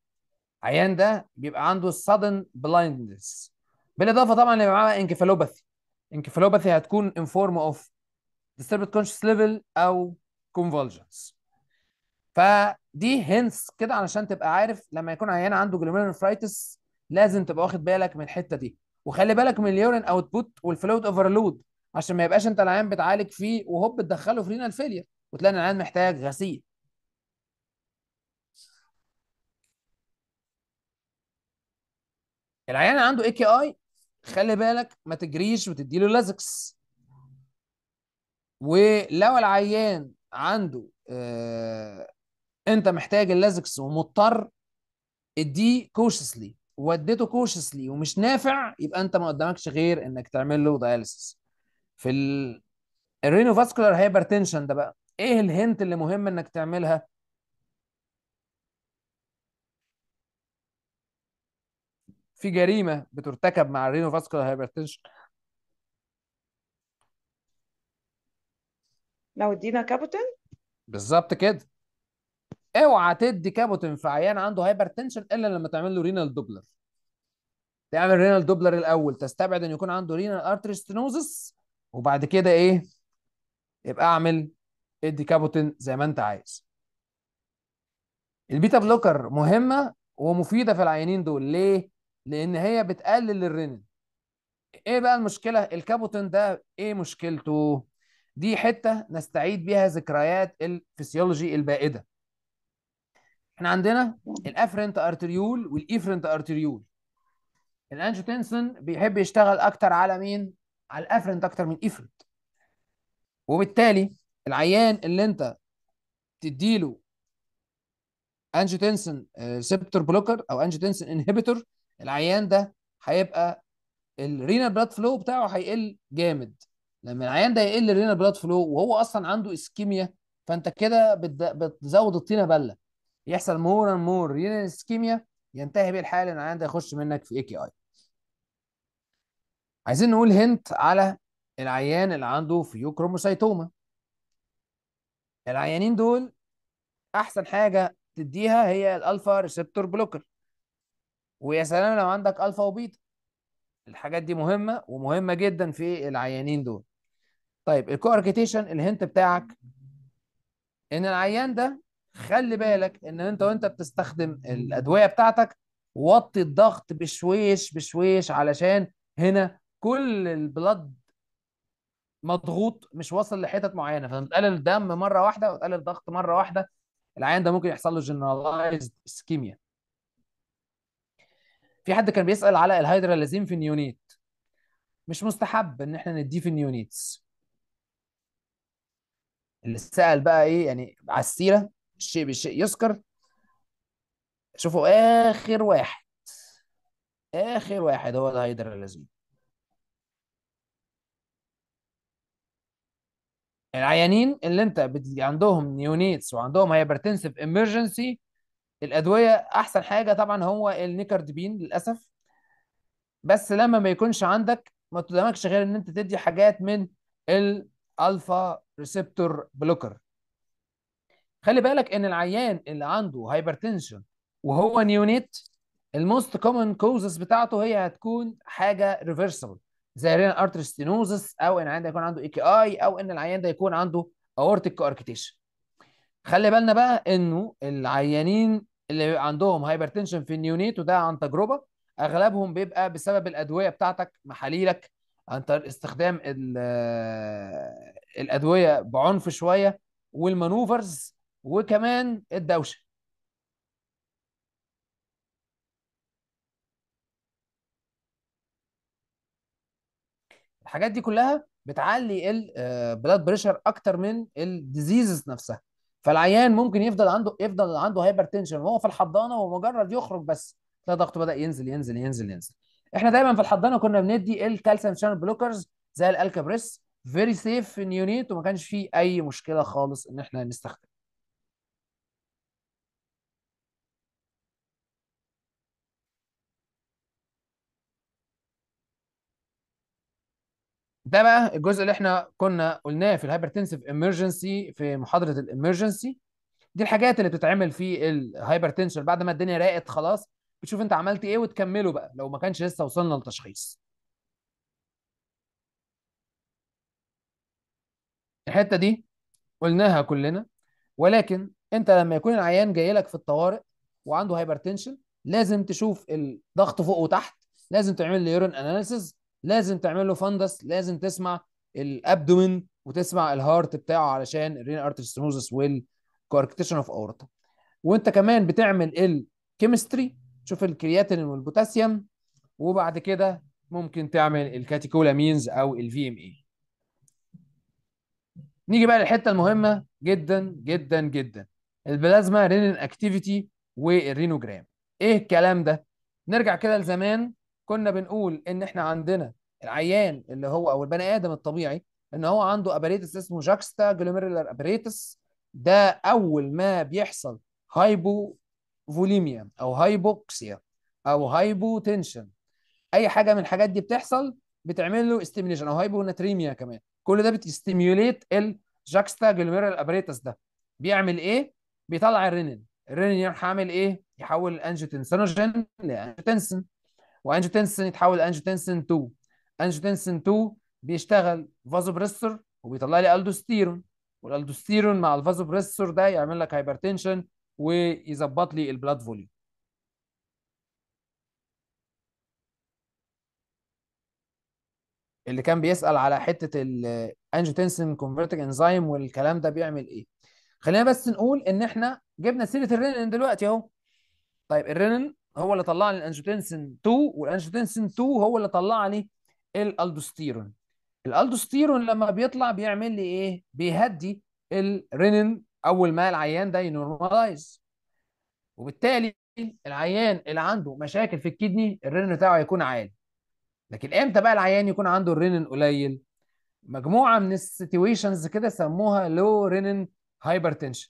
عيان ده بيبقى عنده sudden blindness بالاضافه طبعا اللي معاه انكفالوباثي انكفالوباثي هتكون in form of disturbed conscious level او convulsions فدي هنس كده علشان تبقى عارف لما يكون عيان عنده glomerulonephritis لازم تبقى واخد بالك من الحته دي وخلي بالك من اليورين اوتبوت والفلويد اوفرلود عشان ما يبقاش انت العيان بتعالج فيه وهوب تدخله في رينال فيلير وتلاقي العيان محتاج غسيل العيان عنده اي كي اي خلي بالك ما تجريش وتديله لازكس ولو العيان عنده آه انت محتاج اللازكس ومضطر اديه كوشسلي وديته كوشسلي ومش نافع يبقى انت ما قدامكش غير انك تعمل له دياليسيس في الرينو الرينوفاسكولار هايبرتنشن ده بقى ايه الهنت اللي مهم انك تعملها في جريمه بترتكب مع الرينو فاسكولار هايبرتنشن لو ادينا كابوتن بالظبط كده اوعى تدي كابوتن في عيان عنده هايبرتنشن الا لما تعمل له رينال دوبلر تعمل رينال دوبلر الاول تستبعد ان يكون عنده رينال ارتري وبعد كده ايه يبقى اعمل ادي كابوتن زي ما انت عايز البيتا بلوكر مهمه ومفيده في العيانين دول ليه لان هي بتقلل الرنين ايه بقى المشكله الكابوتين ده ايه مشكلته دي حته نستعيد بيها ذكريات الفسيولوجي البائده احنا عندنا الافرنت ارتريول والايفرنت ارتريول الانجوتنسن بيحب يشتغل اكتر على مين على الافرنت اكتر من الايفرنت وبالتالي العيان اللي انت تديله انجوتنسن آه، ريسبتور بلوكر او انجوتنسن انهبيتور العيان ده هيبقى الرينال بلاد فلو بتاعه هيقل جامد لما العيان ده يقل الرينال بلاد فلو وهو اصلا عنده اسكيميا فانت كده بتزود الطينه بله يحصل مور اند مور رينال اسكيميا ينتهي بيه الحال ان العيان ده يخش منك في اي كي اي عايزين نقول هنت على العيان اللي عنده فيوكروموسايتوما العيانين دول احسن حاجه تديها هي الالفا ريسبتور بلوكر ويا سلام لو عندك الفا وبيتا الحاجات دي مهمه ومهمه جدا في العيانين دول طيب الكوركيتيشن الهنت بتاعك ان العيان ده خلي بالك ان انت وانت بتستخدم الادويه بتاعتك وطي الضغط بشويش بشويش علشان هنا كل البلد مضغوط مش واصل لحتت معينه فتقلل الدم مره واحده وتقلل الضغط مره واحده العيان ده ممكن يحصل له جنرالايزد اسكيميا في حد كان بيسال على الهيدرالازين في النيونيت مش مستحب ان احنا نديه في النيونيتس اللي سال بقى ايه يعني على السيره الشيء بالشيء يذكر شوفوا اخر واحد اخر واحد هو الهيدرالازين العيانين اللي انت عندهم نيونيتس وعندهم هايبرتنسيف ايمرجنسي الادويه احسن حاجه طبعا هو النيكاردبين للاسف بس لما ما يكونش عندك ما تدمكش غير ان انت تدي حاجات من الالفا ريسبتور بلوكر خلي بالك ان العيان اللي عنده هايبرتنشن وهو نيونيت الموست كومن كوزز بتاعته هي هتكون حاجه ريفرسبل زي رينال ارتري او ان العيان ده يكون عنده اي كي اي او ان العيان ده يكون عنده اورتيك كاركتيشن خلي بالنا بقى انه العيانين اللي عندهم هايبرتنشن في النيونيت وده عن تجربه اغلبهم بيبقى بسبب الادويه بتاعتك محاليلك عن طريق استخدام الادويه بعنف شويه والمانوفرز وكمان الدوشه الحاجات دي كلها بتعلي البلاد آه، بريشر اكتر من الديزيزز نفسها فالعيان ممكن يفضل عنده يفضل عنده هايبر تنشن وهو في الحضانه ومجرد يخرج بس تلاقي ضغطه بدا ينزل ينزل ينزل ينزل احنا دايما في الحضانه كنا بندي الكالسيوم شانل بلوكرز زي الالكابريس فيري سيف يونيت وما كانش فيه اي مشكله خالص ان احنا نستخدم ده بقى الجزء اللي احنا كنا قلناه في الهايبرتنسيف ايمرجنسي في محاضره الايمرجنسي دي الحاجات اللي بتتعمل في الهايبرتنشن بعد ما الدنيا راقت خلاص بتشوف انت عملت ايه وتكمله بقى لو ما كانش لسه وصلنا لتشخيص الحته دي قلناها كلنا ولكن انت لما يكون العيان جاي لك في الطوارئ وعنده هايبرتنشن لازم تشوف الضغط فوق وتحت لازم تعمل له يورين اناليسيز لازم تعمل له فندس لازم تسمع الابدومن وتسمع الهارت بتاعه علشان الرين ارتري والكوركتيشن اوف اورتا وانت كمان بتعمل الكيمستري تشوف الكرياتين والبوتاسيوم وبعد كده ممكن تعمل الكاتيكولامينز او الفي ام اي نيجي بقى للحته المهمه جدا جدا جدا البلازما رينين اكتيفيتي والرينوجرام ايه الكلام ده نرجع كده لزمان كنا بنقول ان احنا عندنا العيان اللي هو او البني ادم الطبيعي ان هو عنده اباريتس اسمه جاكستا جلوميرولار اباريتس ده اول ما بيحصل هايبو فوليميا او هايبوكسيا او هايبو تنشن اي حاجه من الحاجات دي بتحصل بتعمل له استيميليشن او هايبو ناتريميا كمان كل ده بتستيميوليت الجاكستا جلوميرولار ابريتس ده بيعمل ايه بيطلع الرينين الرينين يروح عامل ايه يحول الانجيوتنسينوجين لانجيوتنسين وانجوتنسن يتحول لانجوتنسن 2 انجوتنسن 2 بيشتغل فازوبريسور وبيطلع لي الدوستيرون والالدوستيرون مع الفازوبريسور ده يعمل لك هايبرتنشن ويظبط لي البلاد فوليوم اللي كان بيسأل على حتة الانجوتنسن كونفرتنج انزيم والكلام ده بيعمل ايه خلينا بس نقول ان احنا جبنا سيرة الرنين دلوقتي اهو طيب الرنين هو اللي طلع لي الانجوتنسين 2 والانجوتنسين 2 هو اللي طلع لي الالدوستيرون الالدوستيرون لما بيطلع بيعمل لي ايه بيهدي الرينين اول ما العيان ده ينورماليز وبالتالي العيان اللي عنده مشاكل في الكدني الرينين بتاعه هيكون عالي لكن امتى بقى العيان يكون عنده الرينين قليل مجموعه من السيتويشنز كده سموها لو رينين هايبرتنشن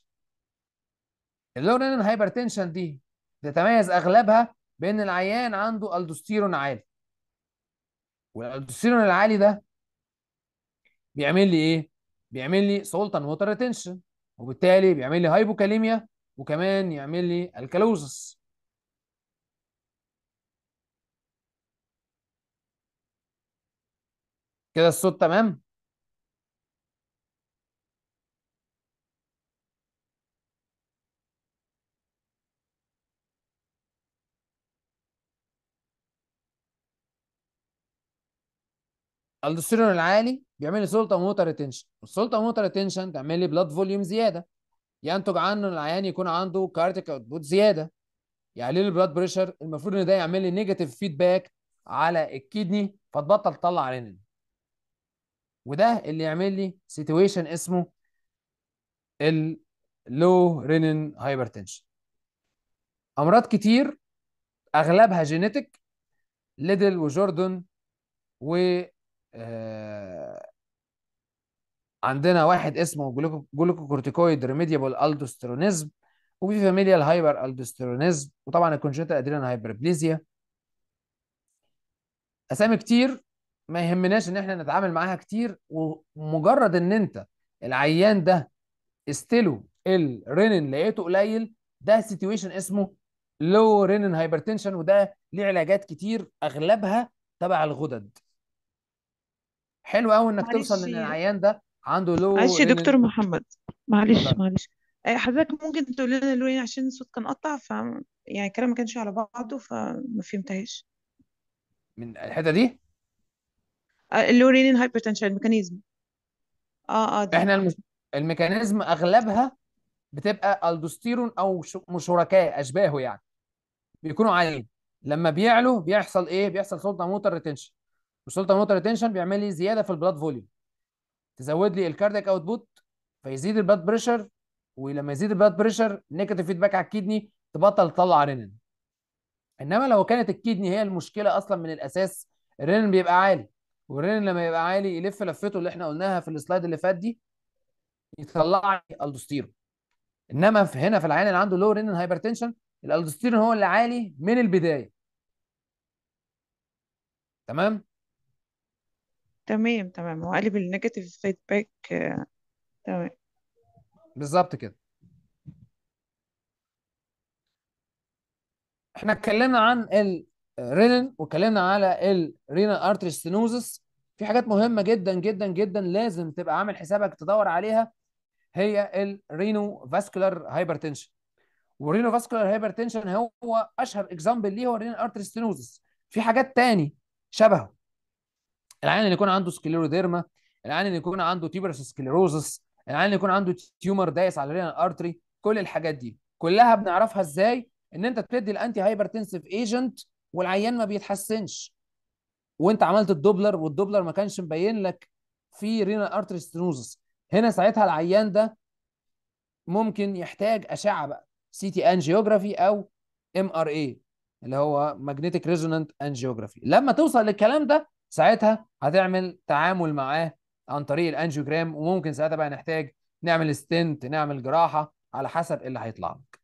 اللو رينين هايبرتنشن دي تتميز اغلبها بان العيان عنده الدوستيرون عالي والالدوستيرون العالي ده بيعمل لي ايه بيعمل لي سلطان ووتر ريتنشن وبالتالي بيعمل لي هايبوكاليميا وكمان يعمل لي الكالوزس كده الصوت تمام الدوستيرون العالي بيعمل لي سلطه موتر ريتنشن والسلطه موتر ريتنشن تعمل لي بلاد فوليوم زياده ينتج يعني عنه العيان يكون عنده كارتيك اوتبوت زياده يعلي لي البلاد بريشر المفروض ان ده يعمل لي نيجاتيف فيدباك على الكدني فتبطل تطلع رينين وده اللي يعمل لي سيتويشن اسمه اللو رينين هايبرتنشن امراض كتير اغلبها جينيتك ليدل وجوردن و آه، عندنا واحد اسمه جلوكوكورتيكويد ريميديبل الدوسترونيزم وفي فاميليال هايبر الدوسترونيزم وطبعا الكونجنتال ادرينال هايبربليزيا اسامي كتير ما يهمناش ان احنا نتعامل معاها كتير ومجرد ان انت العيان ده استلو الرينين لقيته قليل ده سيتويشن اسمه لو رينين هايبرتنشن وده ليه علاجات كتير اغلبها تبع الغدد حلو قوي انك معلش توصل ان العيان ده عنده لو معلش يا دكتور رينال محمد معلش معلش آه، حضرتك ممكن تقول لنا ايه عشان الصوت كان قطع ف يعني الكلام ما كانش على بعضه فما فهمتهاش من الحته دي آه، اللورينين هايبرتنشن الميكانيزم اه اه ده احنا المس... الميكانيزم اغلبها بتبقى الدوستيرون او مشركاه اشباهه يعني بيكونوا عاليين لما بيعلوا بيحصل ايه بيحصل سلطه موتر ريتنشن والسلطه موتور ريتنشن بيعمل لي زياده في البلاد فوليوم تزود لي الكاردياك اوتبوت فيزيد البلاد بريشر ولما يزيد البلاد بريشر نيجاتيف فيدباك على الكدني تبطل تطلع رينين انما لو كانت الكدني هي المشكله اصلا من الاساس الرينين بيبقى عالي والرينين لما يبقى عالي يلف لفته اللي احنا قلناها في السلايد اللي فات دي يطلع لي الدوستيرون انما في هنا في العيان اللي عنده لو رينين هايبرتنشن الالدوستيرون هو اللي عالي من البدايه تمام تمام تمام هو قلب النيجاتيف فيدباك تمام بالظبط كده احنا اتكلمنا عن الرينين واتكلمنا على الرينال ارتري ستينوزس في حاجات مهمه جدا جدا جدا لازم تبقى عامل حسابك تدور عليها هي الرينو فاسكولار هايبرتنشن والرينو فاسكولار هايبرتنشن هو اشهر اكزامبل ليه هو الرينال ارتري ستينوزس في حاجات تاني شبهه العيان اللي يكون عنده سكليروديرما العيان اللي يكون عنده تيبرس سكليروزس العيان اللي يكون عنده تيومر دايس على الرينال ارتري كل الحاجات دي كلها بنعرفها ازاي ان انت بتدي الانتي هايبرتنسيف ايجنت والعيان ما بيتحسنش وانت عملت الدوبلر والدوبلر ما كانش مبين لك في رينال ارتري ستنوزس هنا ساعتها العيان ده ممكن يحتاج اشعه بقى سي تي انجيوجرافي او ام ار اي اللي هو ماجنتيك ريزونانت انجيوجرافي لما توصل للكلام ده ساعتها هتعمل تعامل معاه عن طريق الانجيوجرام وممكن ساعتها بقى نحتاج نعمل ستنت نعمل جراحه على حسب اللي هيطلع لك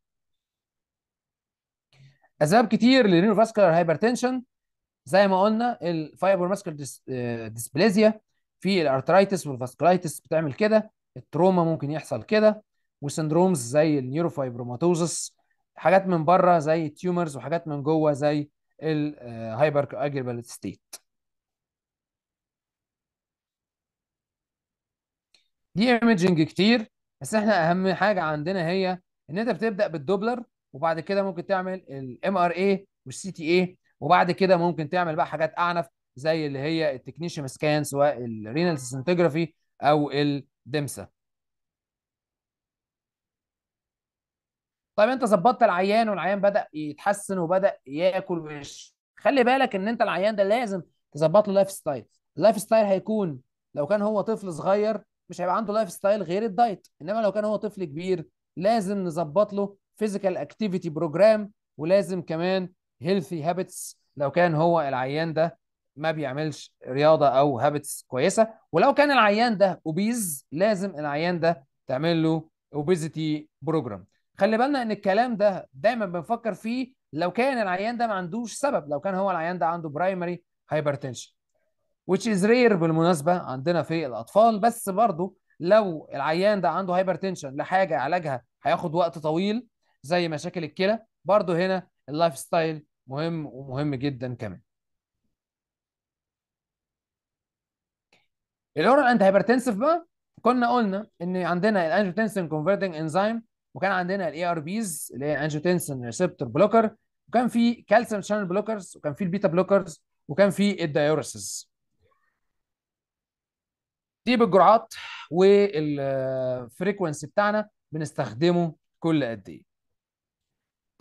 اسباب كتير للرينوفاسكولار هايبرتنشن زي ما قلنا الفايبر ماسكولار ديسبليزيا في الارترايتس والفاسكولايتس بتعمل كده التروما ممكن يحصل كده وسندرومز زي النيوروفايبروماتوزس حاجات من بره زي التيومرز وحاجات من جوه زي الهايبر اجربال ستيت دي ايمجنج كتير بس احنا اهم حاجه عندنا هي ان انت بتبدا بالدوبلر وبعد كده ممكن تعمل الام ار اي والسي تي اي وبعد كده ممكن تعمل بقى حاجات اعنف زي اللي هي التكنيشن سكان سواء الرينال سنتجرافي او الدمسا طيب انت ظبطت العيان والعيان بدا يتحسن وبدا ياكل ويش خلي بالك ان انت العيان ده لازم تظبط له لايف ستايل اللايف ستايل هيكون لو كان هو طفل صغير مش هيبقى عنده لايف ستايل غير الدايت انما لو كان هو طفل كبير لازم نظبط له فيزيكال اكتيفيتي بروجرام ولازم كمان هيلثي هابتس لو كان هو العيان ده ما بيعملش رياضه او هابتس كويسه ولو كان العيان ده اوبيز لازم العيان ده تعمل له اوبيزيتي بروجرام خلي بالنا ان الكلام ده دايما بنفكر فيه لو كان العيان ده ما عندوش سبب لو كان هو العيان ده عنده برايمري هايبرتنشن which is rare بالمناسبة عندنا في الأطفال بس برضو لو العيان ده عنده هايبرتنشن لحاجة علاجها هياخد وقت طويل زي مشاكل الكلى برضو هنا اللايف ستايل مهم ومهم جدا كمان الاورال انت هايبرتنسف بقى كنا قلنا ان عندنا الانجوتنسين كونفرتنج انزيم وكان عندنا الاي ار بيز اللي هي انجوتنسين ريسبتور بلوكر وكان في كالسيوم شانل بلوكرز وكان في البيتا بلوكرز وكان في الدايورسز ترتيب الجرعات والفريكونسي بتاعنا بنستخدمه كل قد ايه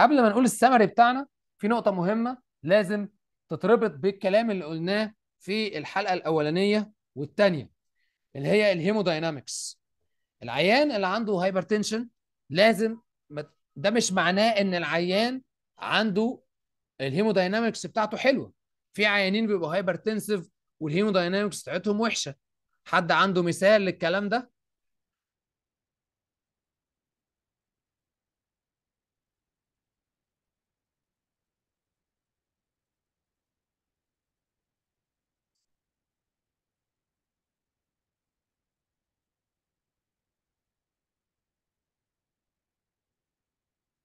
قبل ما نقول السمري بتاعنا في نقطه مهمه لازم تتربط بالكلام اللي قلناه في الحلقه الاولانيه والثانيه اللي هي الهيموداينامكس العيان اللي عنده هايبرتنشن لازم ده مش معناه ان العيان عنده الهيموداينامكس بتاعته حلوه في عيانين بيبقوا هايبرتنسيف والهيموداينامكس بتاعتهم وحشه حد عنده مثال للكلام ده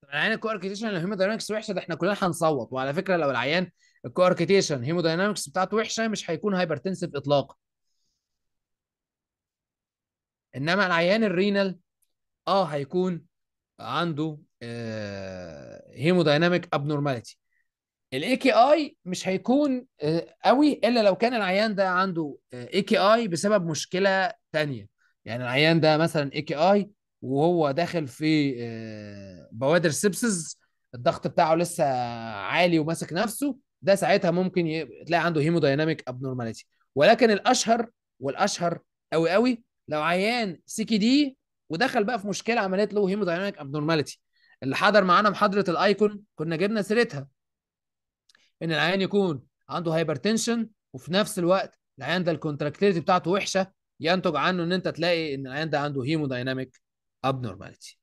العيان الكو اركيتيشن الهيمو وحشه ده احنا كلنا هنصوت وعلى فكره لو العيان الكو اركيتيشن هيمو بتاعته وحشه مش هيكون هايبرتنسيف اطلاقا انما العيان الرينال اه هيكون عنده هيمودايناميك ابنورماليتي الاي كي اي مش هيكون آه، قوي الا لو كان العيان ده عنده اي كي اي بسبب مشكله تانية يعني العيان ده مثلا اي كي اي وهو داخل في آه، بوادر سيبسز الضغط بتاعه لسه عالي وماسك نفسه ده ساعتها ممكن تلاقي عنده هيمودايناميك ابنورماليتي ولكن الاشهر والاشهر قوي قوي لو عيان سي كي دي ودخل بقى في مشكله عمليه له هيمودايناميك ابنورماليتي اللي حضر معانا محاضره الايكون كنا جبنا سيرتها ان العيان يكون عنده هايبرتنشن وفي نفس الوقت العيان ده الكونتراكتيلتي بتاعته وحشه ينتج عنه ان انت تلاقي ان العيان ده عنده هيمودايناميك ابنورماليتي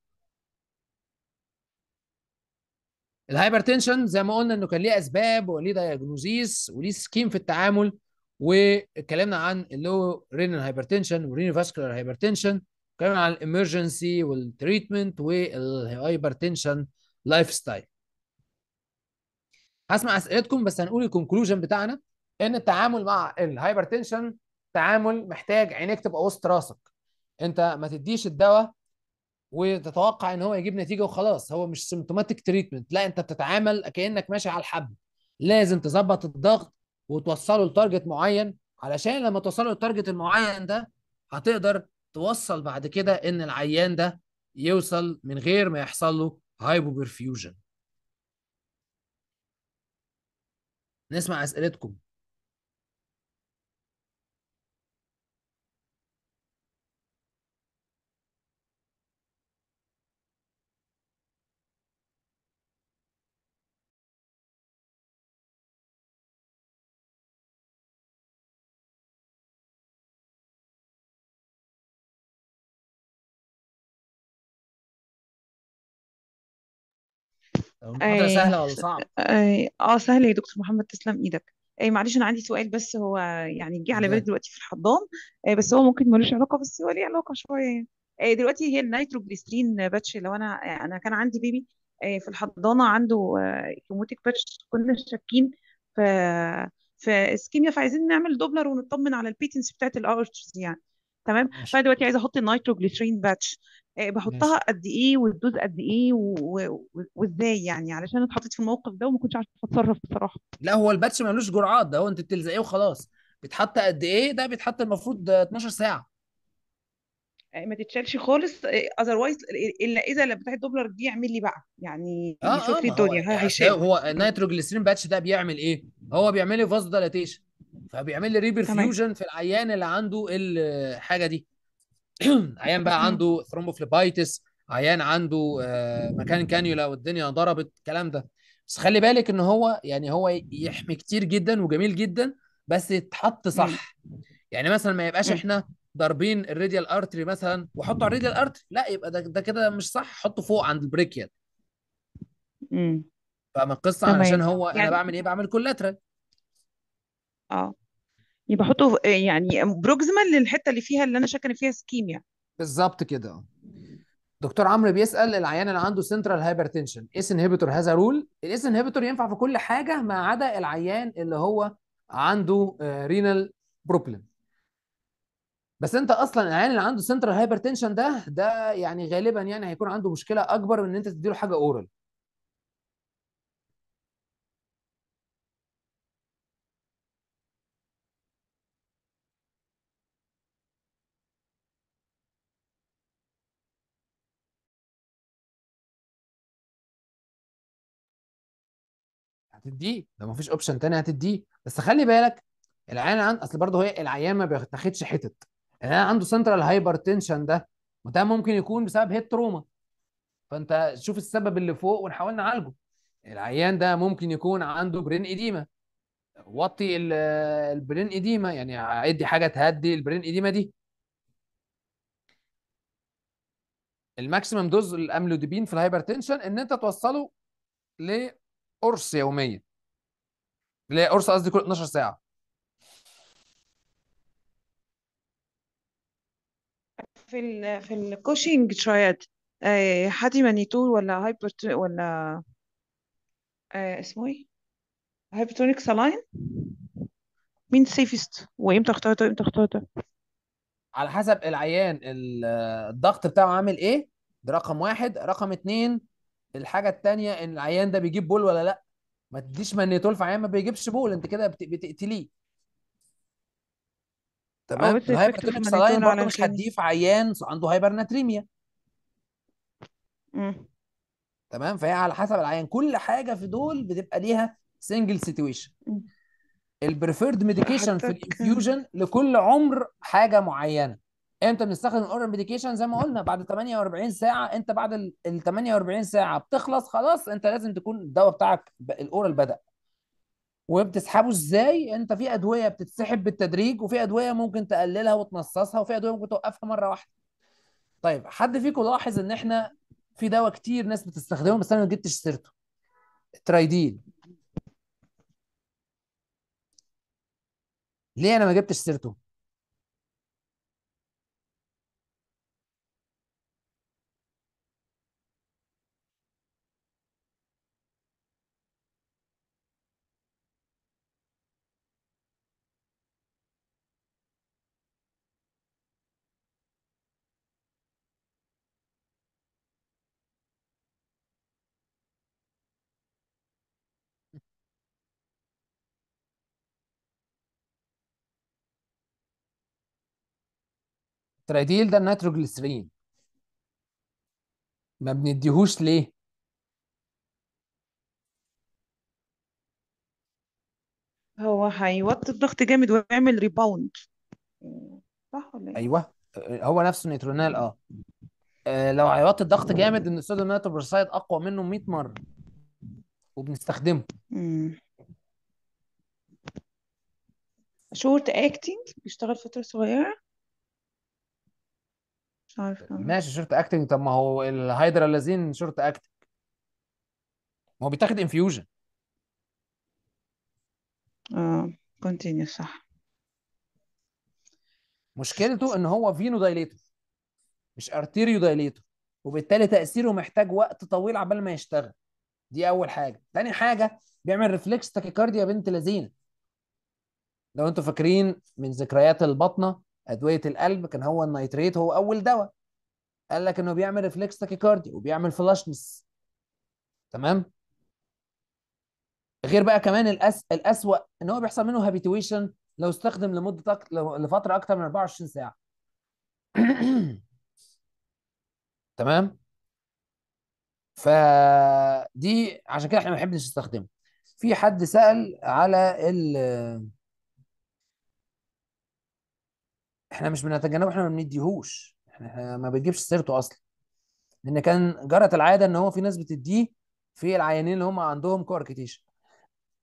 الهايبرتنشن زي ما قلنا انه كان ليه اسباب وليه دايجنوزيس وليه سكيم في التعامل واتكلمنا عن اللو رينال هايبرتنشن ورينال فاسكولار هايبرتنشن اتكلمنا عن الامرجنسي والتريتمنت والهايبرتنشن لايف ستايل هسمع اسئلتكم بس هنقول الكونكلوجن بتاعنا ان التعامل مع الهايبرتنشن تعامل محتاج عينيك تبقى وسط راسك انت ما تديش الدواء وتتوقع ان هو يجيب نتيجه وخلاص هو مش سيمتوماتيك تريتمنت لا انت بتتعامل كانك ماشي على الحبل لازم تظبط الضغط وتوصله لتارجت معين علشان لما توصله للتارجت المعين ده هتقدر توصل بعد كده ان العيان ده يوصل من غير ما يحصل له هايبوبرفيوجن نسمع اسئلتكم المحاضرة أي سهلة ولا صعبة؟ أي اه سهلة يا دكتور محمد تسلم ايدك أي معلش انا عندي سؤال بس هو يعني جه على بالي دلوقتي في الحضان أي بس هو ممكن ملوش علاقة بس هو ليه علاقة شوية يعني أي دلوقتي هي النيتروجليسرين باتش لو انا انا كان عندي بيبي في الحضانة عنده كيموتيك آه، باتش كنا شاكين في في اسكيميا فعايزين نعمل دوبلر ونطمن على البيتنس بتاعت الارترز يعني تمام ماشي. فانا دلوقتي عايزه احط النيتروجليسرين باتش آه، بحطها قد ايه والدوز قد ايه وازاي يعني علشان اتحطيت في الموقف ده وما كنتش عارفه اتصرف بصراحه لا هو الباتش ملوش جرعات ده هو انت بتلزقيه وخلاص بيتحط قد ايه ده بيتحط المفروض 12 ساعه آه، ما تتشالش خالص اذروايز آه، الا اذا اللي بتاع الدوبلر دي يعمل لي بقى يعني آه يشوف آه لي الدنيا يعني هو هيشيل هو النيتروجليسرين باتش ده بيعمل ايه؟ هو بيعمل لي فاز دايلاتيشن فبيعمل لي ريبرفيوجن في العيان اللي عنده الحاجه دي عيان بقى عنده ثرومبوفليبايتس عيان عنده آه، مكان كانيولا والدنيا ضربت الكلام ده بس خلي بالك ان هو يعني هو يحمي كتير جدا وجميل جدا بس يتحط صح يعني مثلا ما يبقاش احنا ضاربين الراديال ارتري مثلا وحطه على الراديال ارتري لا يبقى ده ده كده مش صح حطه فوق عند البريكيال يعني. امم فما القصه علشان هو يعني... انا بعمل ايه بعمل كولاترال اه يبقى احطه يعني بروكسيمال للحته اللي فيها اللي انا شاكه ان فيها سكيميا يعني. بالظبط كده دكتور عمرو بيسال العيان اللي عنده سنترال هايبرتنشن اس انهبيتور هذا رول الاس انهبيتور ينفع في كل حاجه ما عدا العيان اللي هو عنده رينال آه، بروبلم بس انت اصلا العيان اللي عنده سنترال هايبرتنشن ده ده يعني غالبا يعني هيكون عنده مشكله اكبر من ان انت تديله حاجه اورال هتديه ده مفيش اوبشن تاني هتديه بس خلي بالك العيان عن... اصل برضه هي العيان ما بيتاخدش حتت العيان عنده سنترال هايبر تنشن ده وده ممكن يكون بسبب هيت تروما فانت شوف السبب اللي فوق ونحاول نعالجه العيان ده ممكن يكون عنده برين اديما وطي البرين اديما يعني ادي حاجه تهدي البرين اديما دي الماكسيمم دوز الاملوديبين في الهايبرتنشن ان انت توصله ل قرص يوميا لا قرص قصدي كل 12 ساعه في الـ في الكوشينج ترايد حاتي مانيتور ولا هايبر ولا آه، اسمه ايه هايبرتونيك سالاين مين سيفست وامتى اخترته امتى اختار على حسب العيان الضغط بتاعه عامل ايه ده رقم واحد رقم اتنين الحاجه الثانيه ان العيان ده بيجيب بول ولا لا ما تديش مانيتول في عيان ما بيجيبش بول انت كده بتقتليه تمام الهايبرتونيك سلاين برضه مش في عيان عنده هايبرناتريميا تمام فهي على حسب العيان كل حاجه في دول بتبقى ليها سنجل سيتويشن البريفيرد ميديكيشن في الانفيوجن لكل عمر حاجه معينه امتى بنستخدم الاورال ميديكيشن زي ما قلنا بعد 48 ساعه انت بعد ال 48 ساعه بتخلص خلاص انت لازم تكون الدواء بتاعك الاورال بدا وبتسحبه ازاي انت في ادويه بتتسحب بالتدريج وفي ادويه ممكن تقللها وتنصصها وفي ادويه ممكن توقفها مره واحده طيب حد فيكم لاحظ ان احنا في دواء كتير ناس بتستخدمه بس انا ما جبتش سيرته ترايدين ليه انا ما جبتش سيرته ترايديل ده النيتروجليسرين ما بنديهوش ليه؟ هو هيوطي الضغط جامد ويعمل ريباوند صح ولا ايه؟ ايوه هو نفسه نيترونال اه, آه لو هيوطي الضغط جامد ان الصوديوم نيتروبروسايد اقوى منه 100 مره وبنستخدمه امم شورت اكتنج بيشتغل فترة صغيرة مش عارفة ماشي شورت اكتنج طب ما هو الهيدرالازين شورت اكتنج ما هو بيتاخد انفيوجن اه كونتينيو صح مشكلته ان هو فينو دايليتور مش ارتيريو دايليتور وبالتالي تاثيره محتاج وقت طويل عبال ما يشتغل دي اول حاجه تاني حاجه بيعمل ريفلكس تاكيكارديا بنت لذينه لو انتوا فاكرين من ذكريات البطنه ادويه القلب كان هو النيتريت هو اول دواء قال لك انه بيعمل ريفلكس تاكيكارديا وبيعمل فلاشنس تمام غير بقى كمان الأس... الاسوأ ان هو بيحصل منه هابيتويشن لو استخدم لمده أك... لفتره اكتر من 24 ساعه تمام فدي عشان كده احنا ما بنحبش نستخدمه في حد سأل على ال احنا مش بنتجنبه احنا ما بنديهوش احنا ما بتجيبش سيرته اصلا لان كان جرت العاده ان هو في ناس بتديه في العيانين اللي هم عندهم كواركتيشن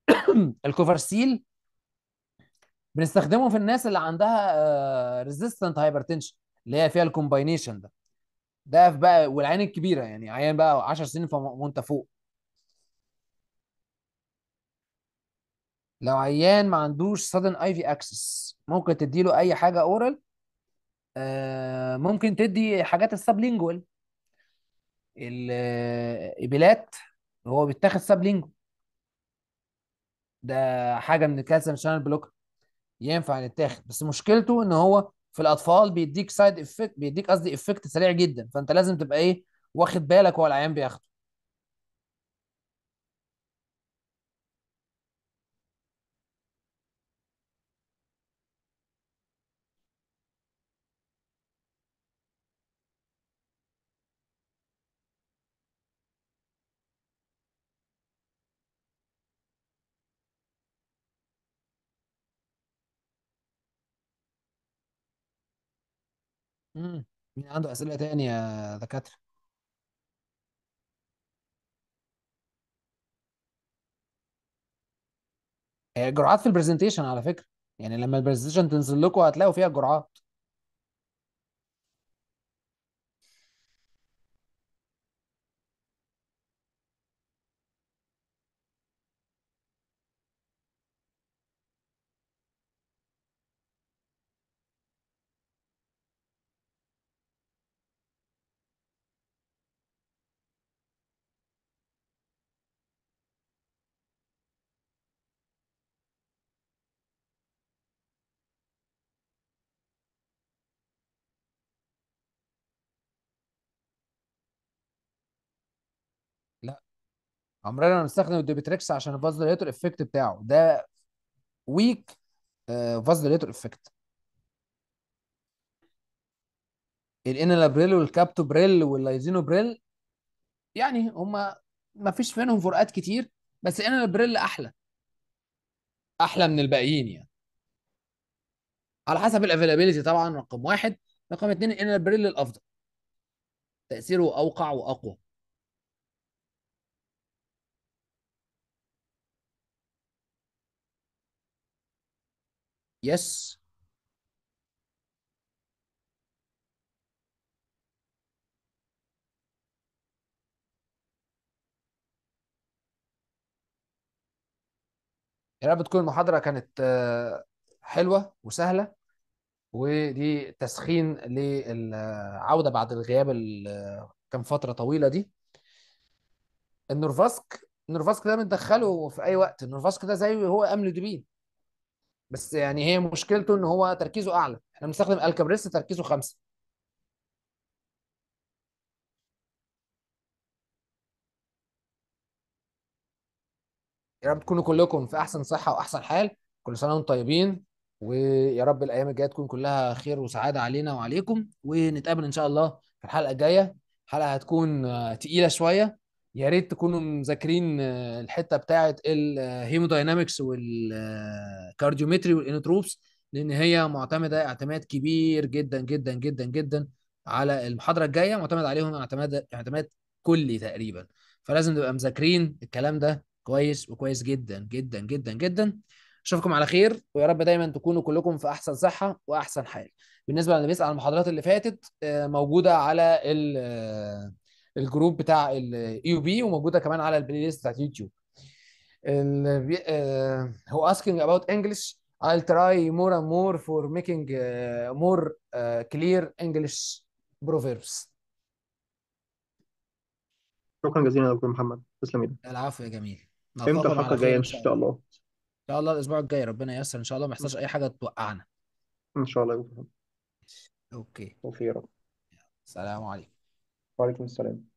الكوفرسيل بنستخدمه في الناس اللي عندها ريزيستنت آه، هايبرتنشن اللي هي فيها الكومباينيشن ده ده بقى والعين الكبيره يعني عيان بقى 10 سنين وانت فوق لو عيان ما عندوش سادن اي في اكسس ممكن له اي حاجه اورال آه، ممكن تدي حاجات السابلينجوال الابيلات هو بيتاخد سابلينجوال ده حاجه من الكالسيوم شانل بلوك ينفع يتاخد بس مشكلته ان هو في الاطفال بيديك سايد افكت بيديك قصدي افكت سريع جدا فانت لازم تبقى ايه واخد بالك هو العيان بياخده مين عنده أسئلة تانية يا دكاترة هي جرعات في البرزنتيشن على فكرة يعني لما البرزنتيشن تنزل لكم هتلاقوا فيها جرعات عمرنا ما نستخدم الدوبيتريكس عشان الفازوليتور افكت بتاعه ده ويك آه، فازوليتور افكت بريل والكابتوبريل واللايزينوبريل يعني هما ما فيش منهم فروقات كتير بس الانلابريل احلى احلى من الباقيين يعني على حسب الافيلابيلتي طبعا رقم واحد رقم اتنين الانلابريل الافضل تاثيره اوقع واقوى يس يا رب تكون المحاضرة كانت آه، حلوة وسهلة ودي تسخين للعودة بعد الغياب اللي آه، كان فترة طويلة دي النورفاسك النورفاسك ده بندخله في أي وقت النورفاسك ده زي هو أمل دبين بس يعني هي مشكلته ان هو تركيزه اعلى احنا بنستخدم الكابريس تركيزه خمسة يا رب تكونوا كلكم في احسن صحة واحسن حال كل سنة وانتم طيبين ويا رب الايام الجايه تكون كلها خير وسعاده علينا وعليكم ونتقابل ان شاء الله في الحلقه الجايه حلقه هتكون تقيله شويه يا ريت تكونوا مذاكرين آه، الحته بتاعه الهيموداينامكس والكارديومتري والانوتروبس لان هي معتمده اعتماد كبير جدا جدا جدا جدا على المحاضره الجايه معتمد عليهم اعتماد اعتماد كلي تقريبا فلازم نبقى مذاكرين الكلام ده كويس وكويس جدا جدا جدا جدا اشوفكم على خير ويا رب دايما تكونوا كلكم في احسن صحه واحسن حال بالنسبه للي بيسال المحاضرات اللي فاتت آه، موجوده على ال آه، الجروب بتاع الاي بي e وموجوده كمان على البلاي ليست بتاعت يوتيوب هو آه، asking about English I'll try more and more for making uh, more uh, clear English proverbs شكرا جزيلا يا دكتور محمد تسلم ايدك العفو يا جميل امتى الحلقه الجايه ان شاء الله ان شاء الله الاسبوع الجاي ربنا ييسر ان شاء الله ما يحصلش اي حاجه توقعنا ان شاء الله يا دكتور اوكي اوكي يا رب السلام عليكم وعليكم السلام